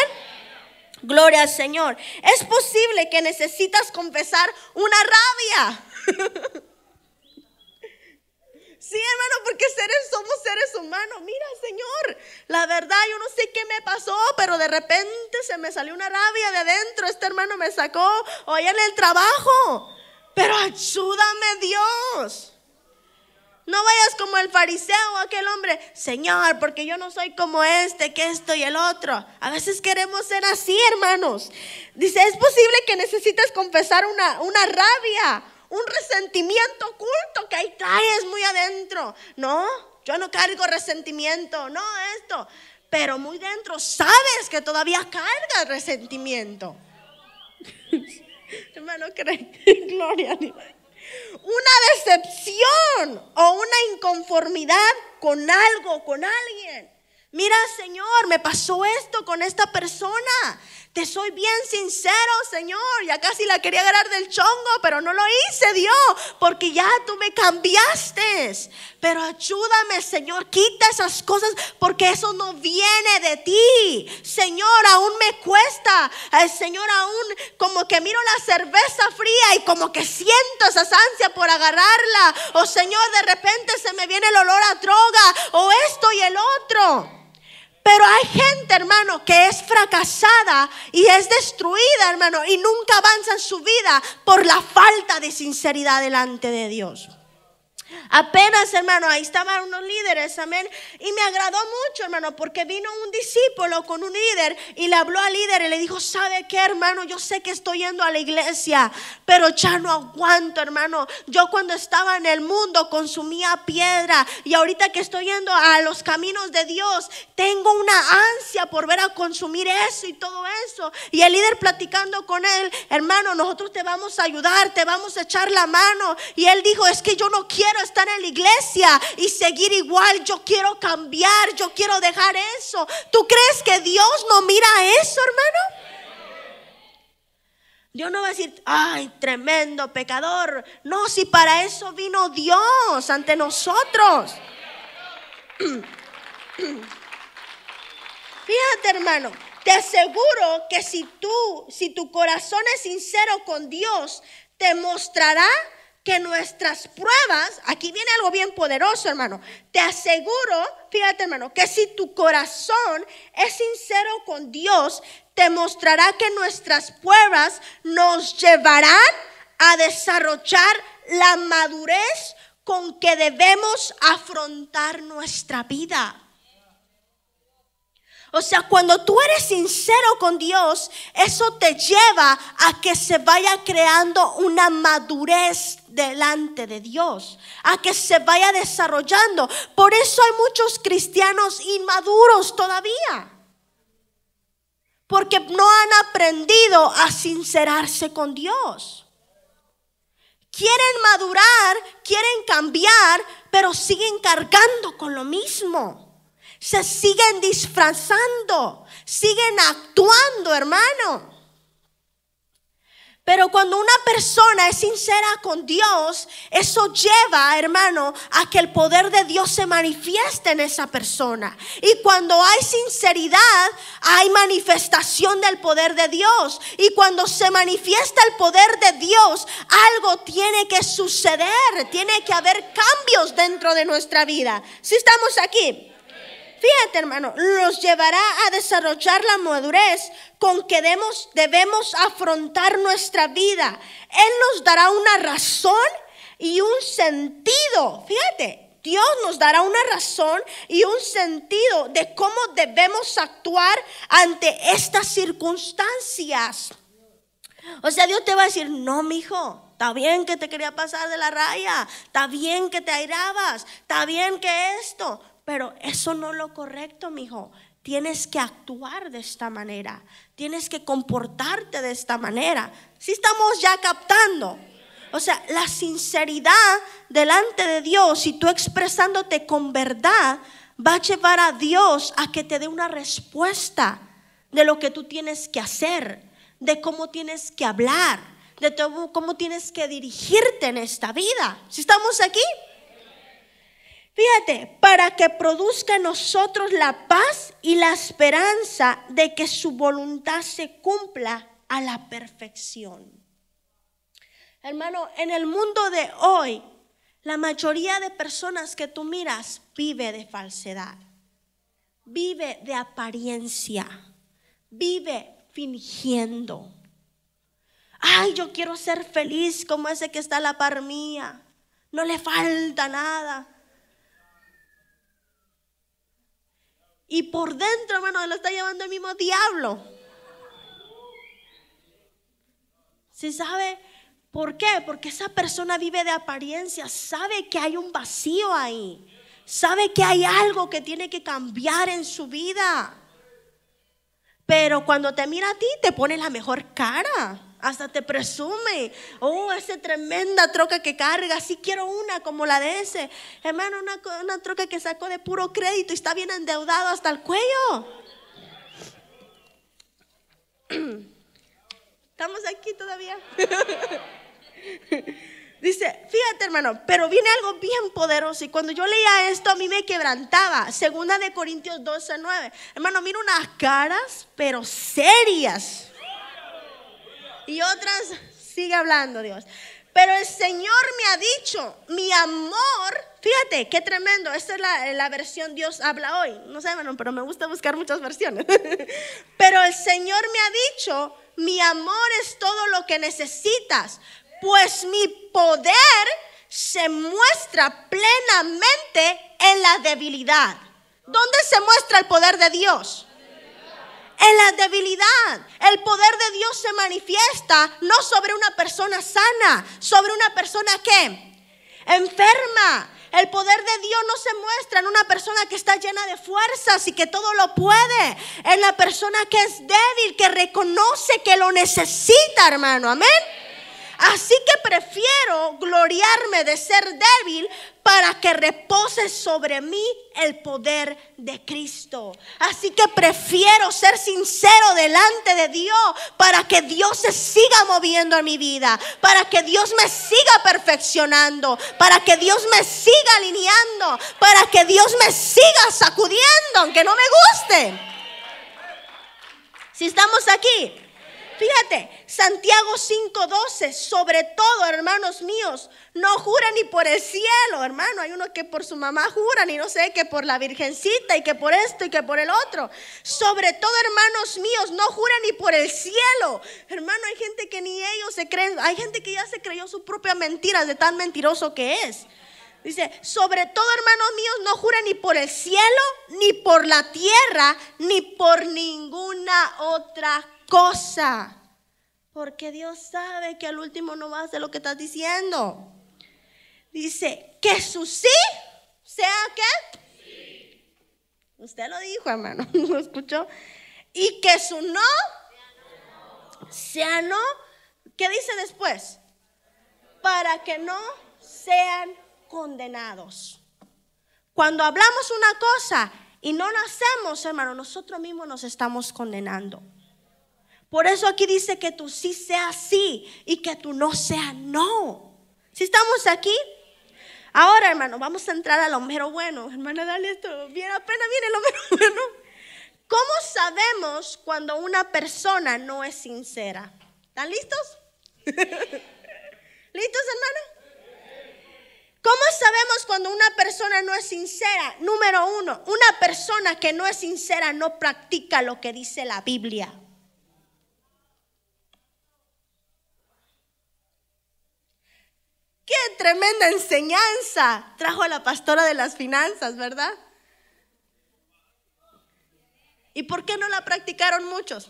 Gloria al Señor. Es posible que necesitas confesar una rabia. *laughs* sí, hermano, porque seres somos seres humanos. Mira, Señor, la verdad yo no sé qué me pasó, pero de repente se me salió una rabia de adentro. Este hermano me sacó hoy en el trabajo. Pero ayúdame, Dios. No vayas como el fariseo, aquel hombre, Señor, porque yo no soy como este, que esto y el otro. A veces queremos ser así, hermanos. Dice, es posible que necesites confesar una, una rabia, un resentimiento oculto que ahí traes muy adentro. No, yo no cargo resentimiento, no esto. Pero muy dentro sabes que todavía cargas resentimiento. *laughs* Hermano, *laughs* gloria a Dios una decepción o una inconformidad con algo, con alguien. Mira, Señor, me pasó esto con esta persona. Te soy bien sincero, Señor. Ya casi la quería agarrar del chongo, pero no lo hice, Dios, porque ya tú me cambiaste. Pero ayúdame, Señor. Quita esas cosas porque eso no viene de ti. Señor, aún me cuesta. Señor, aún como que miro la cerveza fría y como que siento esa ansia por agarrarla. O Señor, de repente se me viene el olor a droga o esto y el otro. Pero hay gente, hermano, que es fracasada y es destruida, hermano, y nunca avanza en su vida por la falta de sinceridad delante de Dios. Apenas, hermano, ahí estaban unos líderes, amén. Y me agradó mucho, hermano, porque vino un discípulo con un líder y le habló al líder y le dijo, ¿sabe qué, hermano? Yo sé que estoy yendo a la iglesia, pero ya no aguanto, hermano. Yo cuando estaba en el mundo consumía piedra y ahorita que estoy yendo a los caminos de Dios, tengo una ansia por ver a consumir eso y todo eso. Y el líder platicando con él, hermano, nosotros te vamos a ayudar, te vamos a echar la mano. Y él dijo, es que yo no quiero estar en la iglesia y seguir igual, yo quiero cambiar, yo quiero dejar eso. ¿Tú crees que Dios no mira eso, hermano? Dios no va a decir, ay, tremendo pecador. No, si para eso vino Dios ante nosotros. *clears throat* Fíjate, hermano, te aseguro que si tú, si tu corazón es sincero con Dios, te mostrará que nuestras pruebas, aquí viene algo bien poderoso, hermano. Te aseguro, fíjate, hermano, que si tu corazón es sincero con Dios, te mostrará que nuestras pruebas nos llevarán a desarrollar la madurez con que debemos afrontar nuestra vida. O sea, cuando tú eres sincero con Dios, eso te lleva a que se vaya creando una madurez delante de Dios, a que se vaya desarrollando. Por eso hay muchos cristianos inmaduros todavía, porque no han aprendido a sincerarse con Dios. Quieren madurar, quieren cambiar, pero siguen cargando con lo mismo se siguen disfrazando, siguen actuando, hermano. Pero cuando una persona es sincera con Dios, eso lleva, hermano, a que el poder de Dios se manifieste en esa persona. Y cuando hay sinceridad, hay manifestación del poder de Dios. Y cuando se manifiesta el poder de Dios, algo tiene que suceder, tiene que haber cambios dentro de nuestra vida. Si estamos aquí fíjate hermano, los llevará a desarrollar la madurez con que debemos, debemos afrontar nuestra vida. Él nos dará una razón y un sentido. Fíjate, Dios nos dará una razón y un sentido de cómo debemos actuar ante estas circunstancias. O sea, Dios te va a decir, no, mi hijo, está bien que te quería pasar de la raya, está bien que te airabas, está bien que esto, pero eso no es lo correcto, mi hijo Tienes que actuar de esta manera, tienes que comportarte de esta manera. Si estamos ya captando. O sea, la sinceridad delante de Dios y tú expresándote con verdad va a llevar a Dios a que te dé una respuesta de lo que tú tienes que hacer, de cómo tienes que hablar, de cómo tienes que dirigirte en esta vida. Si estamos aquí, Fíjate, para que produzca en nosotros la paz y la esperanza de que su voluntad se cumpla a la perfección. Hermano, en el mundo de hoy, la mayoría de personas que tú miras vive de falsedad, vive de apariencia, vive fingiendo. Ay, yo quiero ser feliz como ese que está a la par mía. No le falta nada. Y por dentro, hermano, lo está llevando el mismo diablo. ¿Se sabe por qué? Porque esa persona vive de apariencia, sabe que hay un vacío ahí, sabe que hay algo que tiene que cambiar en su vida. Pero cuando te mira a ti, te pone la mejor cara. Hasta te presume. Oh, esa tremenda troca que carga. Sí quiero una como la de ese. Hermano, una, una troca que sacó de puro crédito y está bien endeudado hasta el cuello. *clears throat* Estamos aquí todavía. *laughs* Dice, fíjate hermano, pero viene algo bien poderoso y cuando yo leía esto a mí me quebrantaba. Segunda de Corintios 12, 9. Hermano, mira unas caras, pero serias y otras sigue hablando Dios. Pero el Señor me ha dicho, mi amor, fíjate, qué tremendo, esta es la, la versión Dios habla hoy. No sé, pero me gusta buscar muchas versiones. *laughs* pero el Señor me ha dicho, mi amor es todo lo que necesitas, pues mi poder se muestra plenamente en la debilidad. ¿Dónde se muestra el poder de Dios? En la debilidad, el poder de Dios se manifiesta no sobre una persona sana, sobre una persona que enferma. El poder de Dios no se muestra en una persona que está llena de fuerzas y que todo lo puede. En la persona que es débil, que reconoce que lo necesita, hermano. Amén. Así que prefiero gloriarme de ser débil para que repose sobre mí el poder de Cristo. Así que prefiero ser sincero delante de Dios para que Dios se siga moviendo en mi vida, para que Dios me siga perfeccionando, para que Dios me siga alineando, para que Dios me siga sacudiendo, aunque no me guste. Si estamos aquí, fíjate, Santiago 5:12, sobre todo, hermanos míos, no jura ni por el cielo, hermano. Hay uno que por su mamá jura y no sé, que por la virgencita y que por esto y que por el otro. Sobre todo, hermanos míos, no jura ni por el cielo. Hermano, hay gente que ni ellos se creen, hay gente que ya se creyó su propia mentira de tan mentiroso que es. Dice, sobre todo, hermanos míos, no jura ni por el cielo, ni por la tierra, ni por ninguna otra cosa. Porque Dios sabe que al último no vas de lo que estás diciendo. Dice, que su sí sea qué. Usted lo dijo, hermano, *laughs* ¿no escuchó? Y que su no sea no. ¿Qué dice después? Para que no sean condenados. Cuando hablamos una cosa y no nacemos, hacemos, hermano, nosotros mismos nos estamos condenando. Por eso aquí dice que tu sí sea sí y que tú no sea no. Si estamos aquí? Ahora, hermano, vamos a entrar a lo mero bueno. Hermana, dale esto. Mira, apenas viene lo mero *laughs* bueno. ¿Cómo sabemos cuando una persona no es sincera? ¿Están listos? *laughs* ¿Listos, hermano? ¿Cómo sabemos cuando una persona no es sincera? Número uno, una persona que no es sincera no practica lo que dice la Biblia. tremenda enseñanza trajo a la pastora de las finanzas, ¿verdad? ¿Y por qué no la practicaron muchos?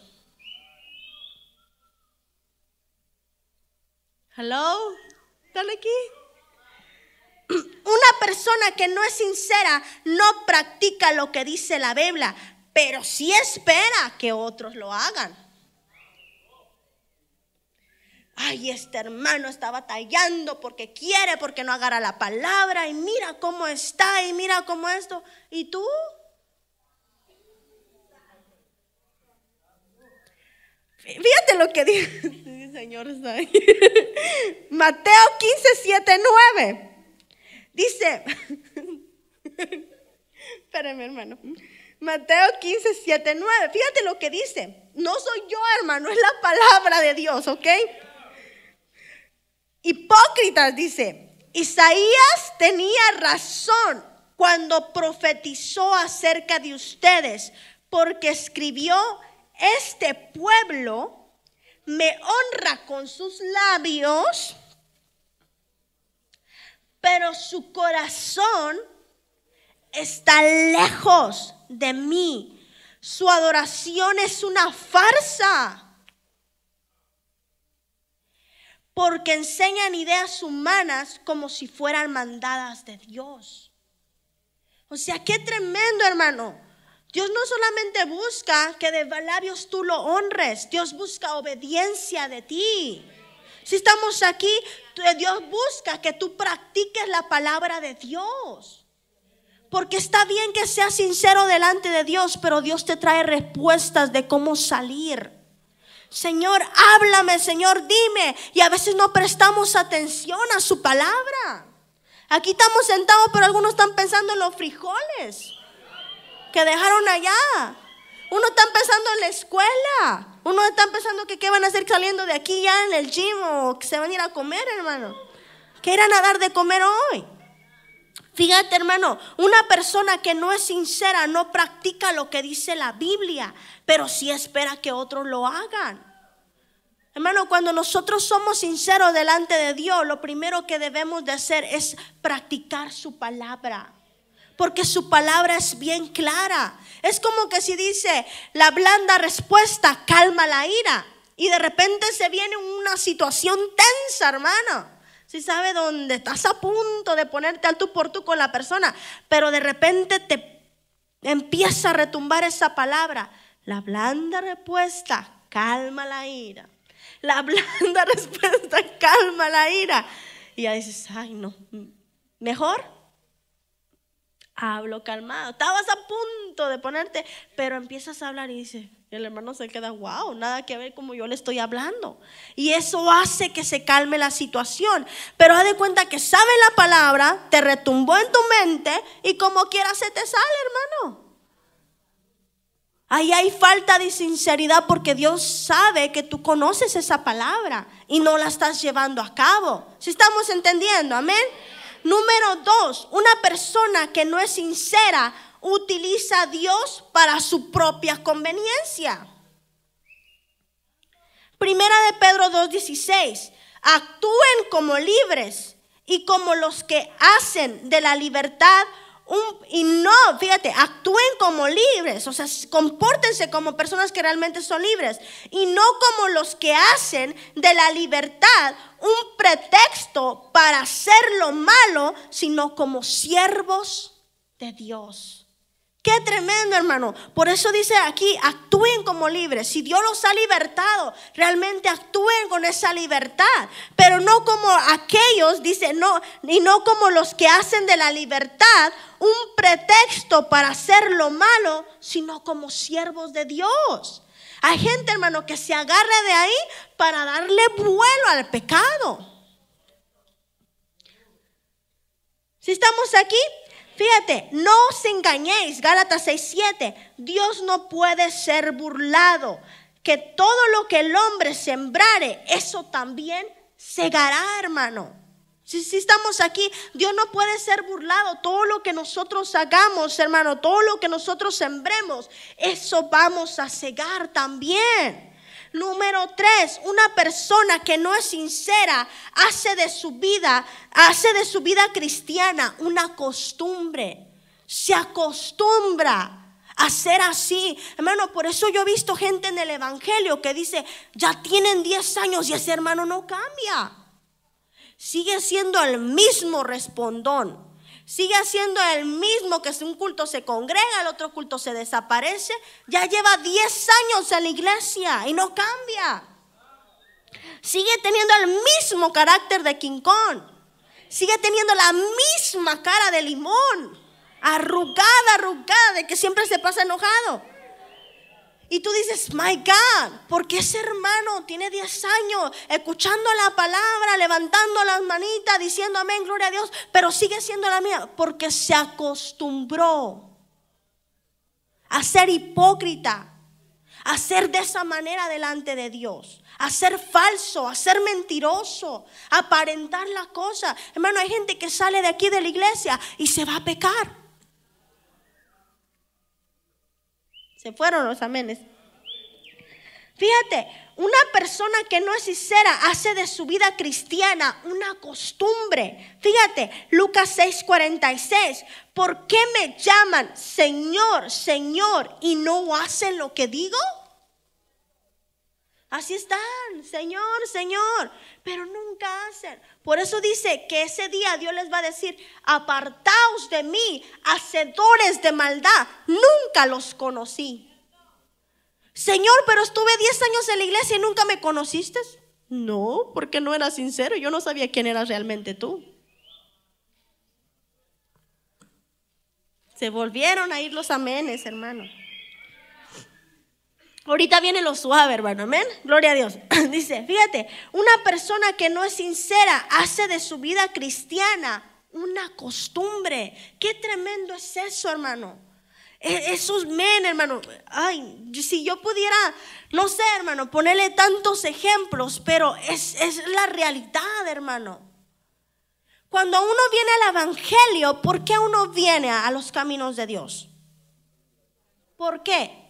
Hello, ¿están aquí? Una persona que no es sincera no practica lo que dice la Biblia, pero sí espera que otros lo hagan. Ay, este hermano está batallando porque quiere, porque no agarra la palabra y mira cómo está y mira cómo esto. ¿Y tú? Fíjate lo que dice *laughs* sí Señor. *laughs* Mateo 15, 7, 9. Dice, *laughs* espérame hermano, Mateo 15, 7, 9. Fíjate lo que dice. No soy yo hermano, es la palabra de Dios, ¿ok? Hipócritas, dice, Isaías tenía razón cuando profetizó acerca de ustedes, porque escribió, este pueblo me honra con sus labios, pero su corazón está lejos de mí. Su adoración es una farsa porque enseñan ideas humanas como si fueran mandadas de Dios. O sea, qué tremendo, hermano. Dios no solamente busca que de labios tú lo honres, Dios busca obediencia de ti. Si estamos aquí, eh, Dios busca que tú practiques la palabra de Dios. Porque está bien que seas sincero delante de Dios, pero Dios te trae respuestas de cómo salir. Señor, háblame, Señor, dime. Y a veces no prestamos atención a su palabra. Aquí estamos sentados, pero algunos están pensando en los frijoles que dejaron allá. Uno está pensando en la escuela. Uno está pensando que qué van a hacer saliendo de aquí ya en el gym o que se van a ir a comer, hermano. ¿Qué irán a dar de comer hoy? Fíjate, hermano, una persona que no es sincera no practica lo que dice la Biblia, pero sí espera que otros lo hagan. Hermano, cuando nosotros somos sinceros delante de Dios, lo primero que debemos de hacer es practicar su palabra. Porque su palabra es bien clara. Es como que si dice, la blanda respuesta calma la ira. Y de repente se viene una situación tensa, hermano. Si sabe dónde estás a punto de ponerte al tú por tú con la persona, pero de repente te empieza a retumbar esa palabra. La blanda respuesta calma la ira. La blanda *laughs* respuesta calma la ira. Y ahí dices, ay no, mejor hablo calmado. Estabas a punto de ponerte, pero empiezas a hablar y dices, el hermano se queda, wow, nada que ver como yo le estoy hablando. Y eso hace que se calme la situación. Pero haz de cuenta que sabe la palabra, te retumbó en tu mente y como quiera se te sale, hermano. Ahí hay falta de sinceridad porque Dios sabe que tú conoces esa palabra y no la estás llevando a cabo. Si estamos entendiendo, amén. Número dos, una persona que no es sincera utiliza a Dios para su propia conveniencia. Primera de Pedro 2.16, actúen como libres y como los que hacen de la libertad y no, fíjate, actúen como libres, o sea, compórtense como personas que realmente son libres y no como los que hacen de la libertad un pretexto para hacer lo malo, sino como siervos de Dios. Qué tremendo, hermano. Por eso dice aquí, actúen como libres. Si Dios los ha libertado, realmente actúen con esa libertad, pero no como aquellos, dice, no, y no como los que hacen de la libertad un pretexto para hacer lo malo, sino como siervos de Dios. Hay gente, hermano, que se agarra de ahí para darle vuelo al pecado. Si estamos aquí, Fíjate, no os engañéis, Gálatas 6:7. Dios no puede ser burlado, que todo lo que el hombre sembrare, eso también segará, hermano. Si, si, estamos aquí, Dios no puede ser burlado. Todo lo que nosotros hagamos, hermano, todo lo que nosotros sembremos, eso vamos a cegar también. Número tres, una persona que no es sincera hace de su vida, hace de su vida cristiana una costumbre. Se acostumbra a ser así. Hermano, por eso yo he visto gente en el Evangelio que dice, ya tienen 10 años y ese hermano no cambia. Sigue siendo el mismo respondón. Sigue haciendo el mismo que si un culto se congrega, el otro culto se desaparece. Ya lleva 10 años en la iglesia y no cambia. Sigue teniendo el mismo carácter de quincón. Sigue teniendo la misma cara de limón. Arrugada, arrugada, de que siempre se pasa enojado. Y tú dices, my God, qué ese hermano tiene 10 años escuchando la palabra, levantando las manitas, diciendo amén, gloria a Dios, pero sigue siendo la mía? Porque se acostumbró a ser hipócrita, a ser de esa manera delante de Dios, a ser falso, a ser mentiroso, a aparentar las cosas. Hermano, hay gente que sale de aquí de la iglesia y se va a pecar. Se fueron los amenes. Fíjate, una persona que no es sincera hace de su vida cristiana una costumbre. Fíjate, Lucas 6:46, ¿por qué me llaman Señor, Señor y no hacen lo que digo? Así están, Señor, Señor, pero nunca hacen. Por eso dice que ese día Dios les va a decir, apartaos de mí, hacedores de maldad, nunca los conocí. Señor, pero estuve 10 años en la iglesia y nunca me conociste. No, porque no era sincero, yo no sabía quién eras realmente tú. Se volvieron a ir los amenes, hermano. Ahorita viene lo suave, hermano, amén. Gloria a Dios. *clears throat* Dice, fíjate, una persona que no es sincera hace de su vida cristiana una costumbre. Qué tremendo es eso, hermano. E, esos men, hermano. Ay, si yo pudiera, no sé, hermano, ponerle tantos ejemplos, pero es, es la realidad, hermano. Cuando uno viene al Evangelio, ¿por qué uno viene a los caminos de Dios? ¿Por qué?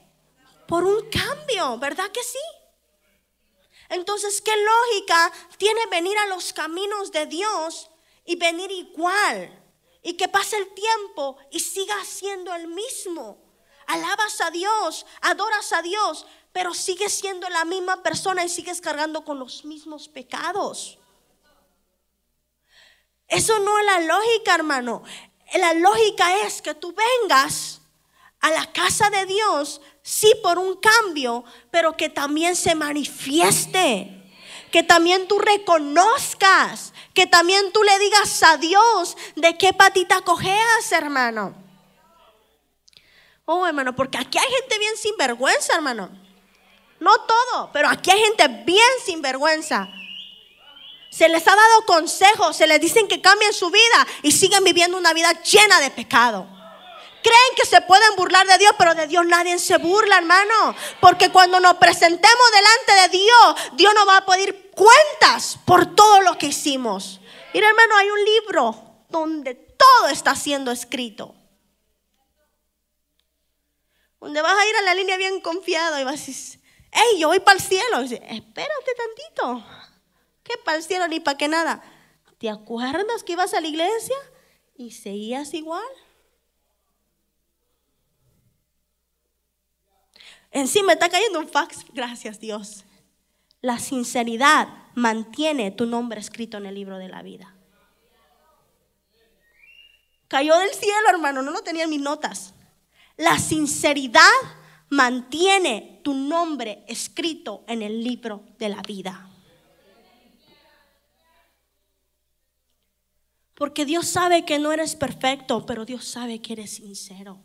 por un cambio, ¿verdad que sí? Entonces, ¿qué lógica tiene venir a los caminos de Dios y venir igual? Y que pase el tiempo y siga siendo el mismo. Alabas a Dios, adoras a Dios, pero sigues siendo la misma persona y sigues cargando con los mismos pecados. Eso no es la lógica, hermano. La lógica es que tú vengas a la casa de Dios sí por un cambio, pero que también se manifieste. Que también tú reconozcas, que también tú le digas a Dios de qué patita cojeas, hermano. Oh, hermano, porque aquí hay gente bien sinvergüenza, hermano. No todo, pero aquí hay gente bien sinvergüenza. Se les ha dado consejos, se les dicen que cambien su vida y siguen viviendo una vida llena de pecado. Creen que se pueden burlar de Dios, pero de Dios nadie se burla, hermano. Porque cuando nos presentemos delante de Dios, Dios nos va a pedir cuentas por todo lo que hicimos. Mira, hermano, hay un libro donde todo está siendo escrito. Donde vas a ir a la línea bien confiado y vas a decir, hey, yo voy para el cielo. dice, espérate tantito. ¿Qué para el cielo ni para qué nada? ¿Te acuerdas que ibas a la iglesia y seguías igual? Encima está cayendo un fax. Gracias Dios. La sinceridad mantiene tu nombre escrito en el libro de la vida. Cayó del cielo, hermano, no lo tenía mis notas. La sinceridad mantiene tu nombre escrito en el libro de la vida. Porque Dios sabe que no eres perfecto, pero Dios sabe que eres sincero.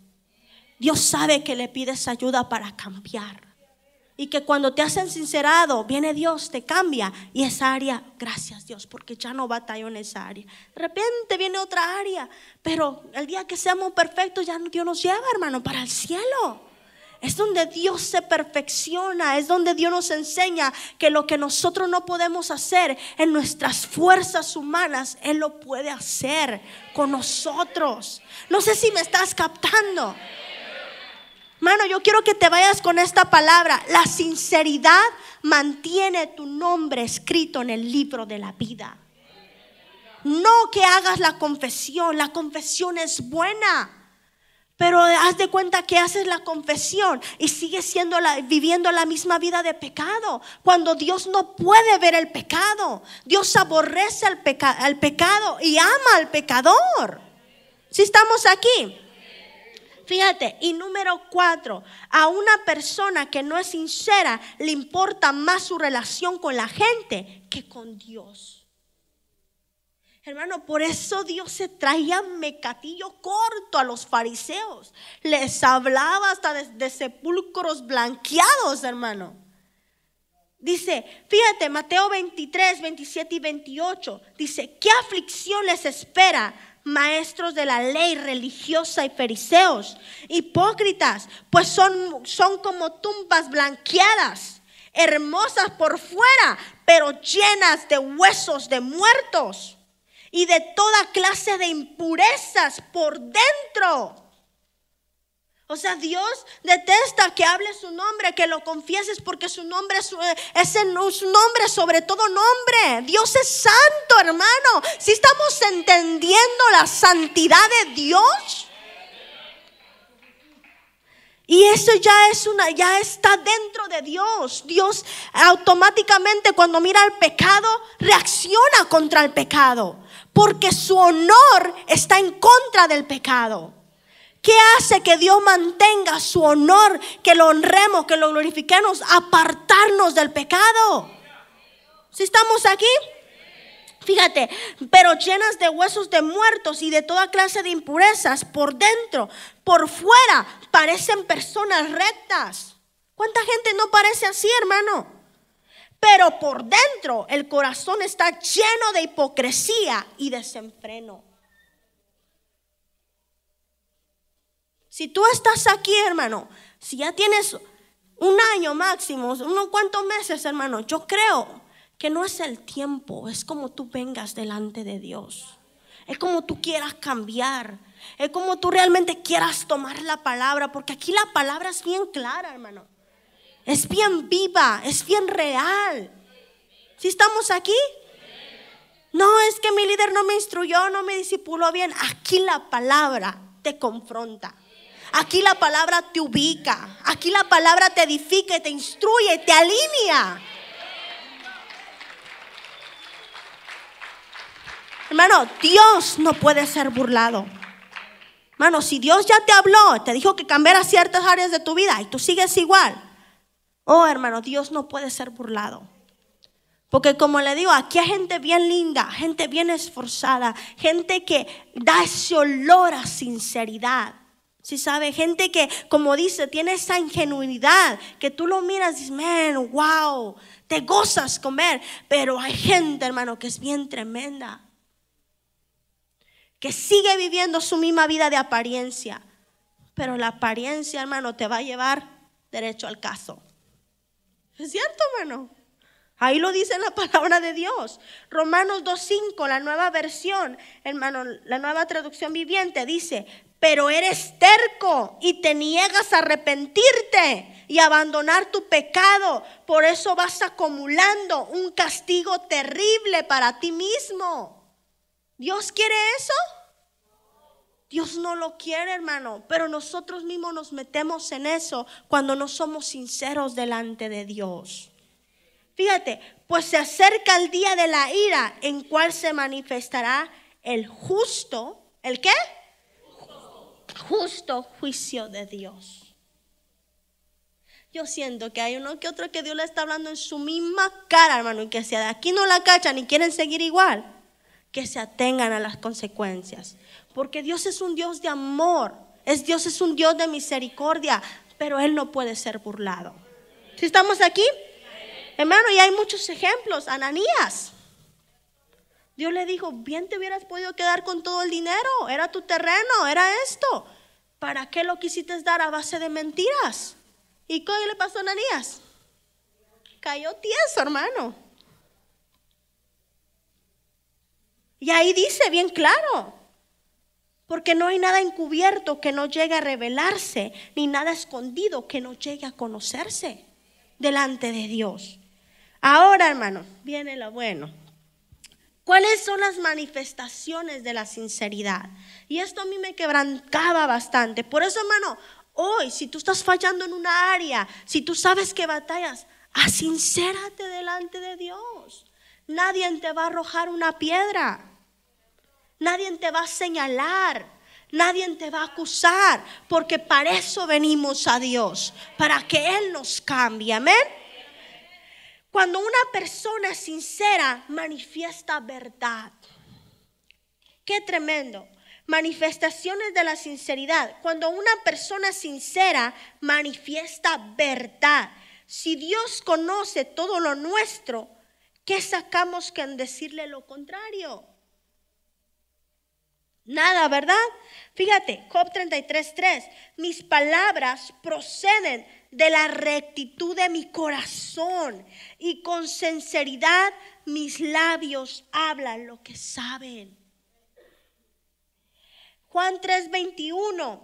Dios sabe que le pides ayuda para cambiar. Y que cuando te hacen sincerado, viene Dios, te cambia. Y esa área, gracias Dios, porque ya no batalló en esa área. De repente viene otra área. Pero el día que seamos perfectos, ya Dios nos lleva, hermano, para el cielo. Es donde Dios se perfecciona, es donde Dios nos enseña que lo que nosotros no podemos hacer en nuestras fuerzas humanas, Él lo puede hacer con nosotros. No sé si me estás captando. Mano, yo quiero que te vayas con esta palabra. La sinceridad mantiene tu nombre escrito en el libro de la vida. No que hagas la confesión, la confesión es buena. Pero haz de cuenta que haces la confesión y sigues siendo la, viviendo la misma vida de pecado. Cuando Dios no puede ver el pecado, Dios aborrece al pecado y ama al pecador. Si estamos aquí, Fíjate, y número cuatro, a una persona que no es sincera le importa más su relación con la gente que con Dios. Hermano, por eso Dios se traía mecatillo corto a los fariseos. Les hablaba hasta de, sepulcros blanqueados, hermano. Dice, fíjate, Mateo 23, 27 y 28, dice, ¿qué aflicción les espera maestros de la ley religiosa y fariseos, hipócritas, pues son, son como tumbas blanqueadas, hermosas por fuera, pero llenas de huesos de muertos y de toda clase de impurezas por dentro. O sea, Dios detesta que hables su nombre, que lo confieses, porque su nombre es, eh, su nombre sobre todo nombre. Dios es santo, hermano. Si estamos entendiendo la santidad de Dios. Y eso ya es una, ya está dentro de Dios. Dios automáticamente cuando mira el pecado, reacciona contra el pecado. Porque su honor está en contra del pecado. ¿Qué hace que Dios mantenga su honor, que lo honremos, que lo glorifiquemos? Apartarnos del pecado. Si estamos aquí, fíjate, pero llenas de huesos de muertos y de toda clase de impurezas por dentro, por fuera, parecen personas rectas. ¿Cuánta gente no parece así, hermano? Pero por dentro el corazón está lleno de hipocresía y desenfreno. Si tú estás aquí, hermano, si ya tienes un año máximo, unos cuantos meses, hermano, yo creo que no es el tiempo, es como tú vengas delante de Dios. Es como tú quieras cambiar. Es como tú realmente quieras tomar la palabra, porque aquí la palabra es bien clara, hermano. Es bien viva, es bien real. Si estamos aquí? No, es que mi líder no me instruyó, no me disipuló bien. Aquí la palabra te confronta. Aquí la palabra te ubica. Aquí la palabra te edifica, te instruye, te alinea. Hermano, Dios no puede ser burlado. Hermano, si Dios ya te habló, te dijo que cambiara ciertas áreas de tu vida y tú sigues igual. Oh, hermano, Dios no puede ser burlado. Porque como le digo, aquí hay gente bien linda, gente bien esforzada, gente que da ese olor a sinceridad. Si sabe, gente que, como dice, tiene esa ingenuidad que tú lo miras y dices, man, wow, te gozas comer. Pero hay gente, hermano, que es bien tremenda, que sigue viviendo su misma vida de apariencia. Pero la apariencia, hermano, te va a llevar derecho al caso. ¿Es cierto, hermano? Ahí lo dice la palabra de Dios. Romanos 2.5, la nueva versión, hermano, la nueva traducción viviente dice, pero eres terco y te niegas a arrepentirte y abandonar tu pecado. Por eso vas acumulando un castigo terrible para ti mismo. ¿Dios quiere eso? Dios no lo quiere, hermano, pero nosotros mismos nos metemos en eso cuando no somos sinceros delante de Dios. Fíjate, pues se acerca el día de la ira en cual se manifestará el justo, ¿el qué? justo juicio de Dios. Yo siento que hay uno que otro que Dios le está hablando en su misma cara, hermano, y que si de aquí no la cachan y quieren seguir igual, que se atengan a las consecuencias. Porque Dios es un Dios de amor, es Dios es un Dios de misericordia, pero Él no puede ser burlado. ¿Si estamos aquí? Hermano, y hay muchos ejemplos. Ananías, Dios le dijo, bien te hubieras podido quedar con todo el dinero, era tu terreno, era esto. ¿Para qué lo quisiste dar a base de mentiras? ¿Y qué le pasó a Ananías? Cayó tieso, hermano. Y ahí dice bien claro, porque no hay nada encubierto que no llegue a revelarse, ni nada escondido que no llegue a conocerse delante de Dios. Ahora, hermano, viene lo bueno. ¿Cuáles son las manifestaciones de la sinceridad? Y esto a mí me quebrantaba bastante. Por eso, hermano, hoy, si tú estás fallando en una área, si tú sabes que batallas, asincérate delante de Dios. Nadie te va a arrojar una piedra. Nadie te va a señalar. Nadie te va a acusar, porque para eso venimos a Dios, para que Él nos cambie. Amén. Cuando una persona sincera manifiesta verdad. Qué tremendo. Manifestaciones de la sinceridad. Cuando una persona sincera manifiesta verdad. Si Dios conoce todo lo nuestro, ¿qué sacamos que en decirle lo contrario? Nada, ¿verdad? Fíjate, Job 33.3, mis palabras proceden de la rectitud de mi corazón y con sinceridad mis labios hablan lo que saben. Juan 3:21,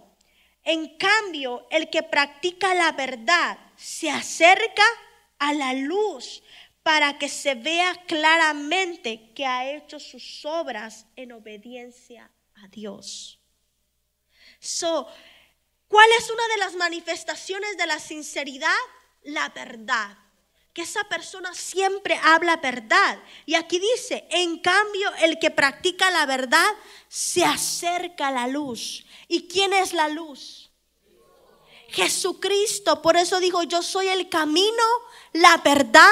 en cambio, el que practica la verdad se acerca a la luz para que se vea claramente que ha hecho sus obras en obediencia a Dios. So, ¿Cuál es una de las manifestaciones de la sinceridad? La verdad. Que esa persona siempre habla verdad. Y aquí dice, en cambio, el que practica la verdad se acerca a la luz. ¿Y quién es la luz? Jesucristo. Por eso dijo, yo soy el camino, la verdad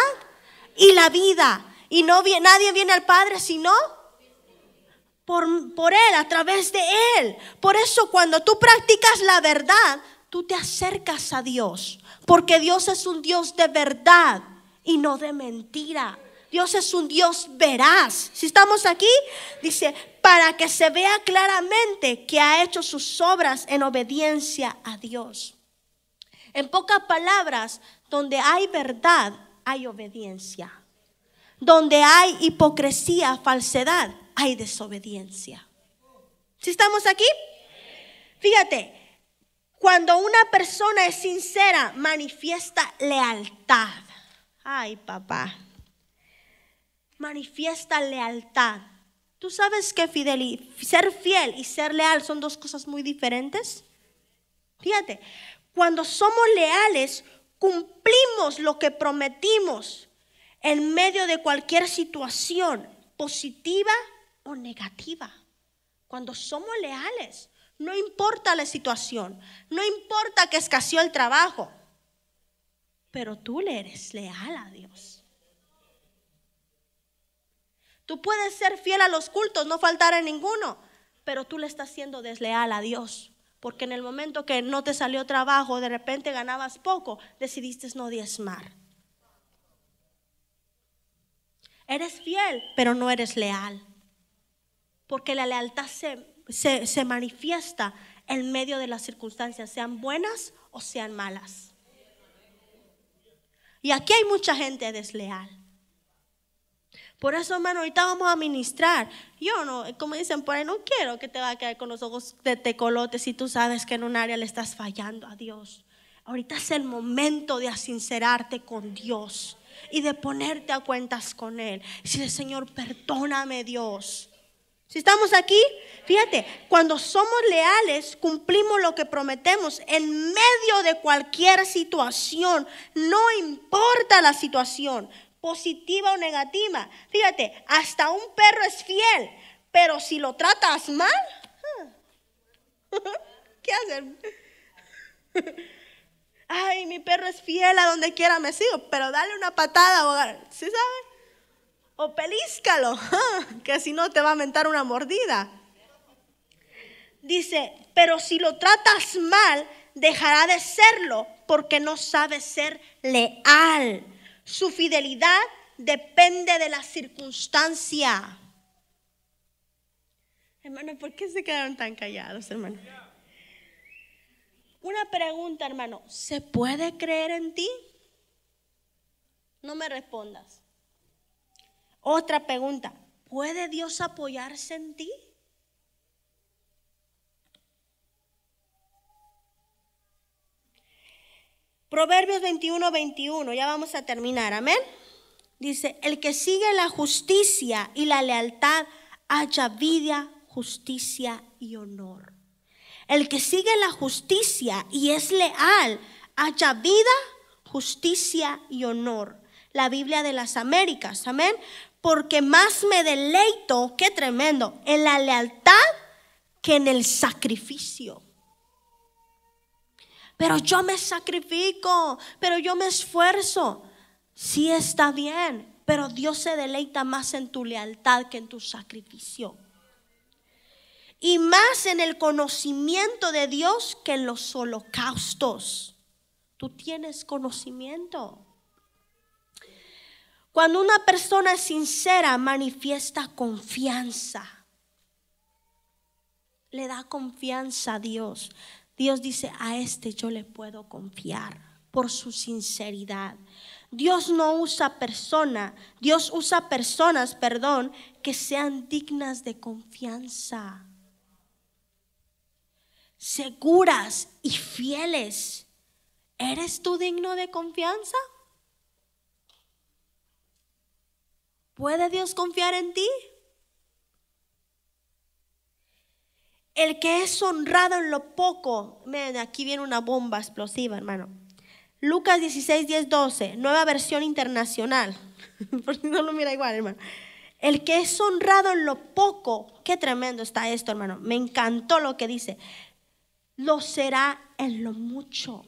y la vida. Y no, nadie viene al Padre sino por, Él, a través de Él. Por eso cuando tú practicas la verdad, tú te acercas a Dios, porque Dios es un Dios de verdad y no de mentira. Dios es un Dios veraz. Si estamos aquí, dice, para que se vea claramente que ha hecho sus obras en obediencia a Dios. En pocas palabras, donde hay verdad, hay obediencia. Donde hay hipocresía, falsedad, hay desobediencia. si estamos aquí? Fíjate, cuando una persona es sincera, manifiesta lealtad. Ay, papá. Manifiesta lealtad. ¿Tú sabes que ser fiel y ser leal son dos cosas muy diferentes? Fíjate, cuando somos leales, cumplimos lo que prometimos en medio de cualquier situación positiva o negativa. Cuando somos leales, no importa la situación, no importa que escaseó el trabajo, pero tú le eres leal a Dios. Tú puedes ser fiel a los cultos, no faltar a ninguno, pero tú le estás siendo desleal a Dios. Porque en el momento que no te salió trabajo, de repente ganabas poco, decidiste no diezmar. Eres fiel, pero no eres leal porque la lealtad se, se, manifiesta en medio de las circunstancias, sean buenas o sean malas. Y aquí hay mucha gente desleal. Por eso, hermano, ahorita vamos a ministrar. Yo no, como dicen por ahí, no quiero que te va a quedar con los ojos de tecolote si tú sabes que en un área le estás fallando a Dios. Ahorita es el momento de asincerarte con Dios y de ponerte a cuentas con Él. Y el Señor, perdóname Dios. Si estamos aquí, fíjate, cuando somos leales, cumplimos lo que prometemos en medio de cualquier situación, no importa la situación, positiva o negativa. Fíjate, hasta un perro es fiel, pero si lo tratas mal, *laughs* ¿qué hacer? *laughs* Ay, mi perro es fiel a donde quiera me sigo, pero dale una patada, ¿sí sabes? o pelíscalo, *laughs* que si no te va a mentar una mordida. Dice, pero si lo tratas mal, dejará de serlo porque no sabe ser leal. Su fidelidad depende de la circunstancia. Hermano, ¿por qué se quedaron tan callados, hermano? Una pregunta, hermano. ¿Se puede creer en ti? No me respondas. Otra pregunta, ¿puede Dios apoyarse en ti? Proverbios 21, 21, ya vamos a terminar, amén. Dice, el que sigue la justicia y la lealtad haya vida, justicia y honor. El que sigue la justicia y es leal haya vida, justicia y honor. La Biblia de las Américas, amén porque más me deleito, qué tremendo, en la lealtad que en el sacrificio. Pero yo me sacrifico, pero yo me esfuerzo. Sí está bien, pero Dios se deleita más en tu lealtad que en tu sacrificio. Y más en el conocimiento de Dios que en los holocaustos. Tú tienes conocimiento. Cuando una persona es sincera, manifiesta confianza. Le da confianza a Dios. Dios dice, a este yo le puedo confiar por su sinceridad. Dios no usa persona, Dios usa personas, perdón, que sean dignas de confianza, seguras y fieles. ¿Eres tú digno de confianza? ¿Puede Dios confiar en ti? El que es honrado en lo poco. Miren, aquí viene una bomba explosiva, hermano. Lucas 16, 10, 12, nueva versión internacional. *laughs* Por no lo mira igual, hermano. El que es honrado en lo poco. Qué tremendo está esto, hermano. Me encantó lo que dice. Lo será en lo mucho.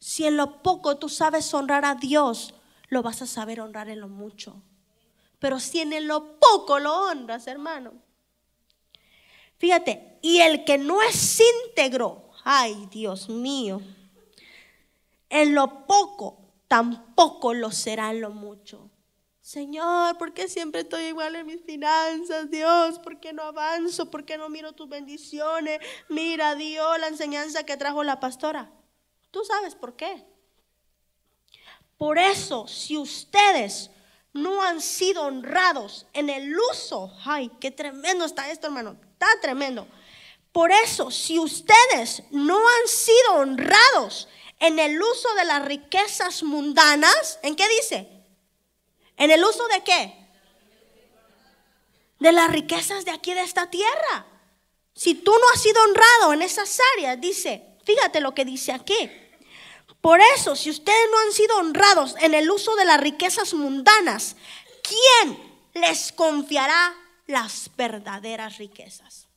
Si en lo poco tú sabes honrar a Dios, lo vas a saber honrar en lo mucho pero si en lo poco lo honras, hermano. Fíjate, y el que no es íntegro, ay Dios mío, en lo poco tampoco lo será lo mucho. Señor, ¿por qué siempre estoy igual en mis finanzas, Dios? ¿Por qué no avanzo? ¿Por qué no miro tus bendiciones? Mira, Dios, la enseñanza que trajo la pastora. Tú sabes por qué. Por eso, si ustedes no han sido honrados en el uso. Ay, qué tremendo está esto, hermano. Está tremendo. Por eso, si ustedes no han sido honrados en el uso de las riquezas mundanas, ¿en qué dice? ¿En el uso de qué? De las riquezas de aquí de esta tierra. Si tú no has sido honrado en esas áreas, dice, fíjate lo que dice aquí. Por eso, si ustedes no han sido honrados en el uso de las riquezas mundanas, ¿quién les confiará las verdaderas riquezas?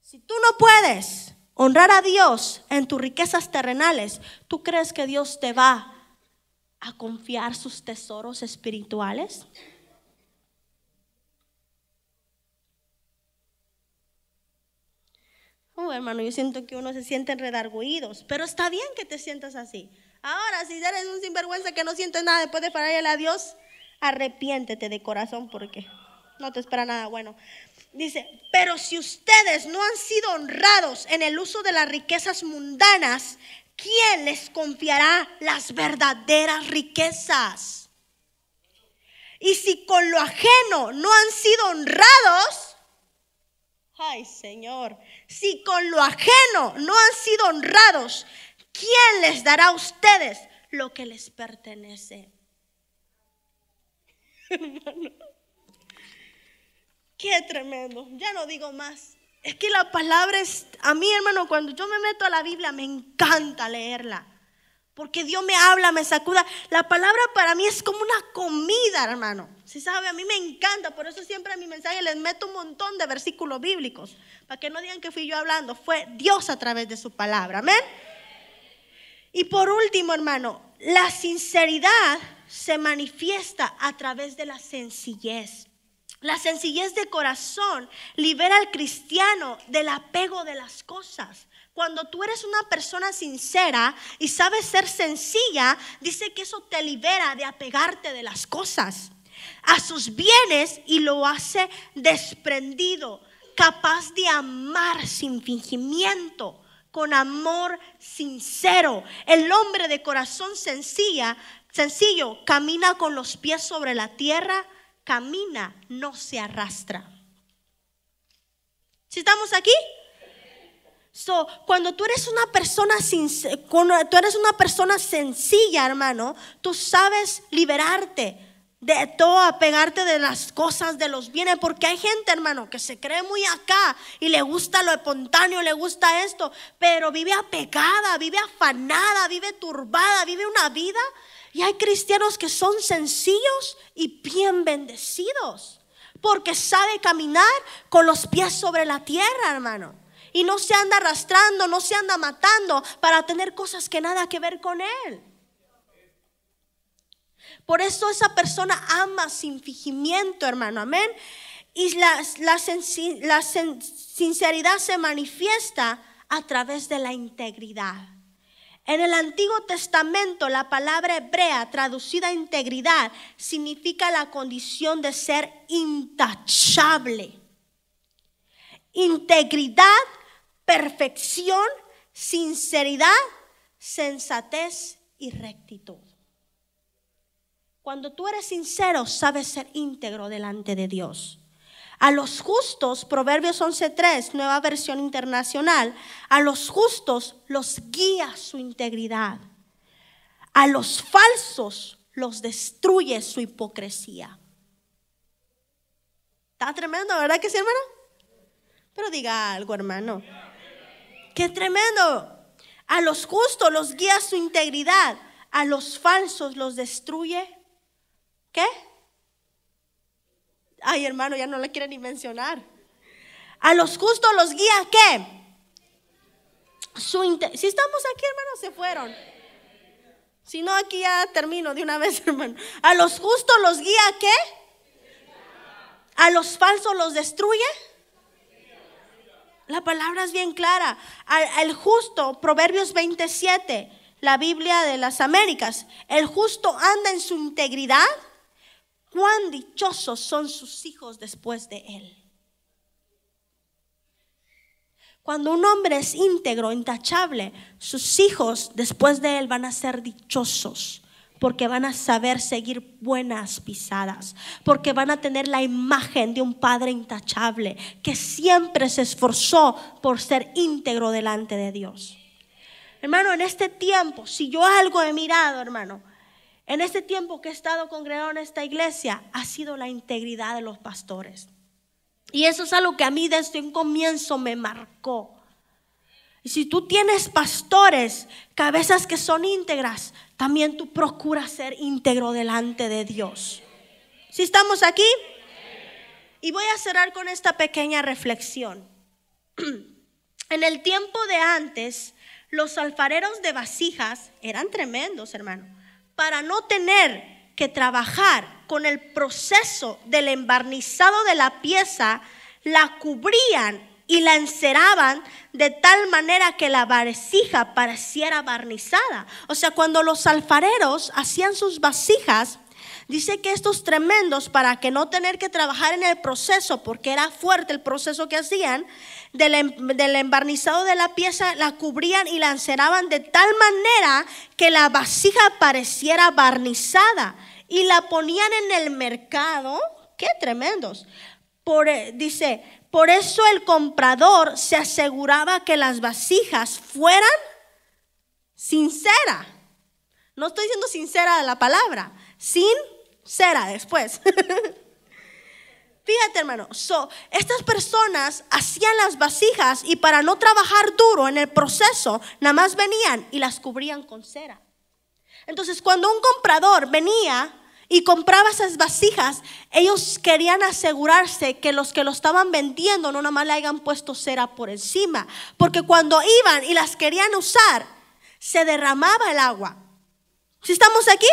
Si tú no puedes honrar a Dios en tus riquezas terrenales, ¿tú crees que Dios te va a confiar sus tesoros espirituales? Oh, hermano, yo siento que uno se siente redarguidos, pero está bien que te sientas así. Ahora, si eres un sinvergüenza que no sientes nada después de fallarle a Dios, arrepiéntete de corazón porque no te espera nada bueno. Dice, pero si ustedes no han sido honrados en el uso de las riquezas mundanas, ¿quién les confiará las verdaderas riquezas? Y si con lo ajeno no han sido honrados, Ay, Señor, si con lo ajeno no han sido honrados, ¿quién les dará a ustedes lo que les pertenece? *laughs* Hermano, qué tremendo. Ya no digo más. Es que la palabra es, a mí hermano, cuando yo me meto a la Biblia me encanta leerla. Porque Dios me habla, me sacuda. La palabra para mí es como una comida, hermano. Si sabe, a mí me encanta. Por eso siempre a mi mensaje les meto un montón de versículos bíblicos. Para que no digan que fui yo hablando. Fue Dios a través de su palabra. Amén. Y por último, hermano, la sinceridad se manifiesta a través de la sencillez. La sencillez de corazón libera al cristiano del apego de las cosas. Cuando tú eres una persona sincera y sabes ser sencilla, dice que eso te libera de apegarte de las cosas, a sus bienes y lo hace desprendido, capaz de amar sin fingimiento, con amor sincero. El hombre de corazón sencilla, sencillo, camina con los pies sobre la tierra, camina, no se arrastra. ¿Si estamos aquí? So, cuando tú eres una persona cuando tú eres una persona sencilla, hermano, tú sabes liberarte de todo, apegarte de las cosas, de los bienes, porque hay gente, hermano, que se cree muy acá y le gusta lo espontáneo, le gusta esto, pero vive apegada, vive afanada, vive turbada, vive una vida. Y hay cristianos que son sencillos y bien bendecidos, porque sabe caminar con los pies sobre la tierra, hermano y no se anda arrastrando, no se anda matando para tener cosas que nada que ver con Él. Por eso esa persona ama sin fingimiento, hermano, amén. Y la, sinceridad se manifiesta a través de la integridad. En el Antiguo Testamento la palabra hebrea traducida integridad significa la condición de ser intachable. Integridad perfección, sinceridad, sensatez y rectitud. Cuando tú eres sincero, sabes ser íntegro delante de Dios. A los justos, Proverbios 11.3, nueva versión internacional, a los justos los guía su integridad. A los falsos los destruye su hipocresía. Está tremendo, ¿verdad que sí, hermano? Pero diga algo, hermano. Qué tremendo. A los justos los guía su integridad, a los falsos los destruye. ¿Qué? Ay, hermano, ya no la quieren ni mencionar. A los justos los guía qué? Su si estamos aquí, hermano, se fueron. Si no, aquí ya termino de una *laughs* vez, hermano. A los justos los guía qué? A los falsos los destruye. La palabra es bien clara. El justo, Proverbios 27, la Biblia de las Américas, el justo anda en su integridad. Cuán dichosos son sus hijos después de él. Cuando un hombre es íntegro, intachable, sus hijos después de él van a ser dichosos porque van a saber seguir buenas pisadas, porque van a tener la imagen de un padre intachable que siempre se esforzó por ser íntegro delante de Dios. Hermano, en este tiempo, si yo algo he mirado, hermano, en este tiempo que he estado congregado en esta iglesia, ha sido la integridad de los pastores. Y eso es algo que a mí desde un comienzo me marcó. Y si tú tienes pastores, cabezas que son íntegras, también tú procuras ser íntegro delante de Dios. ¿Si estamos aquí? Y voy a cerrar con esta pequeña reflexión. *clears throat* En el tiempo de antes, los alfareros de vasijas eran tremendos, hermano, para no tener que trabajar con el proceso del embarnizado de la pieza, la cubrían y la enceraban de tal manera que la vasija pareciera barnizada. O sea, cuando los alfareros hacían sus vasijas, dice que estos tremendos, para que no tener que trabajar en el proceso, porque era fuerte el proceso que hacían, del, em, del embarnizado de la pieza, la cubrían y la enceraban de tal manera que la vasija pareciera barnizada y la ponían en el mercado. ¡Qué tremendos! Eh, dice, por eso el comprador se aseguraba que las vasijas fueran sincera. No estoy diciendo sincera la palabra, sin cera después. *laughs* Fíjate, hermano, estas personas hacían las vasijas y para no trabajar duro en el proceso, nada más venían y las cubrían con cera. Entonces, cuando un comprador venía y compraba esas vasijas, ellos querían asegurarse que los que lo estaban vendiendo no nada más le hayan puesto cera por encima, porque cuando iban y las querían usar, se derramaba el agua. ¿Si estamos aquí?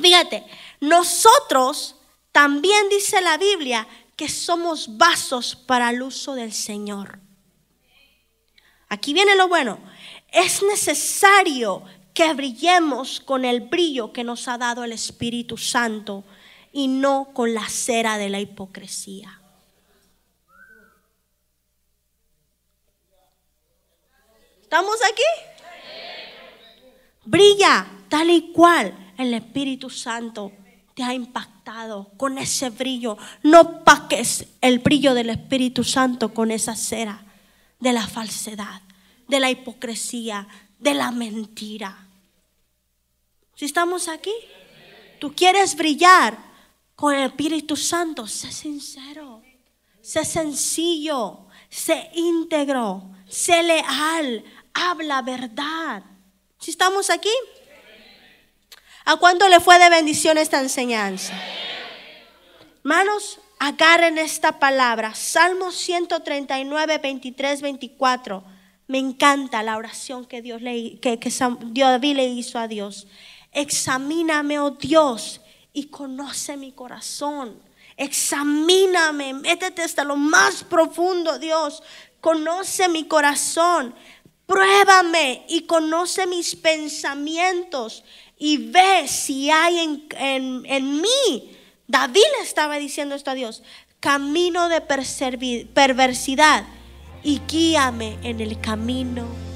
Fíjate, nosotros también dice la Biblia que somos vasos para el uso del Señor. Aquí viene lo bueno. Es necesario que brillemos con el brillo que nos ha dado el Espíritu Santo y no con la cera de la hipocresía. ¿Estamos aquí? Brilla tal y cual el Espíritu Santo te ha impactado con ese brillo. No paques el brillo del Espíritu Santo con esa cera de la falsedad, de la hipocresía, de la mentira. Si estamos aquí, tú quieres brillar con el Espíritu Santo, sé sincero, sé sencillo, sé íntegro, sé leal, habla verdad. Si estamos aquí, ¿a cuánto le fue de bendición esta enseñanza? Hermanos, agarren esta palabra, Salmo 139, 23, 24. Me encanta la oración que, Dios le, que, David le hizo a Dios. Examíname, oh Dios, y conoce mi corazón. Examíname, métete hasta lo más profundo, Dios. Conoce mi corazón. Pruébame y conoce mis pensamientos y ve si hay en, en mí. David le estaba diciendo esto a Dios. Camino de perversidad y guíame en el camino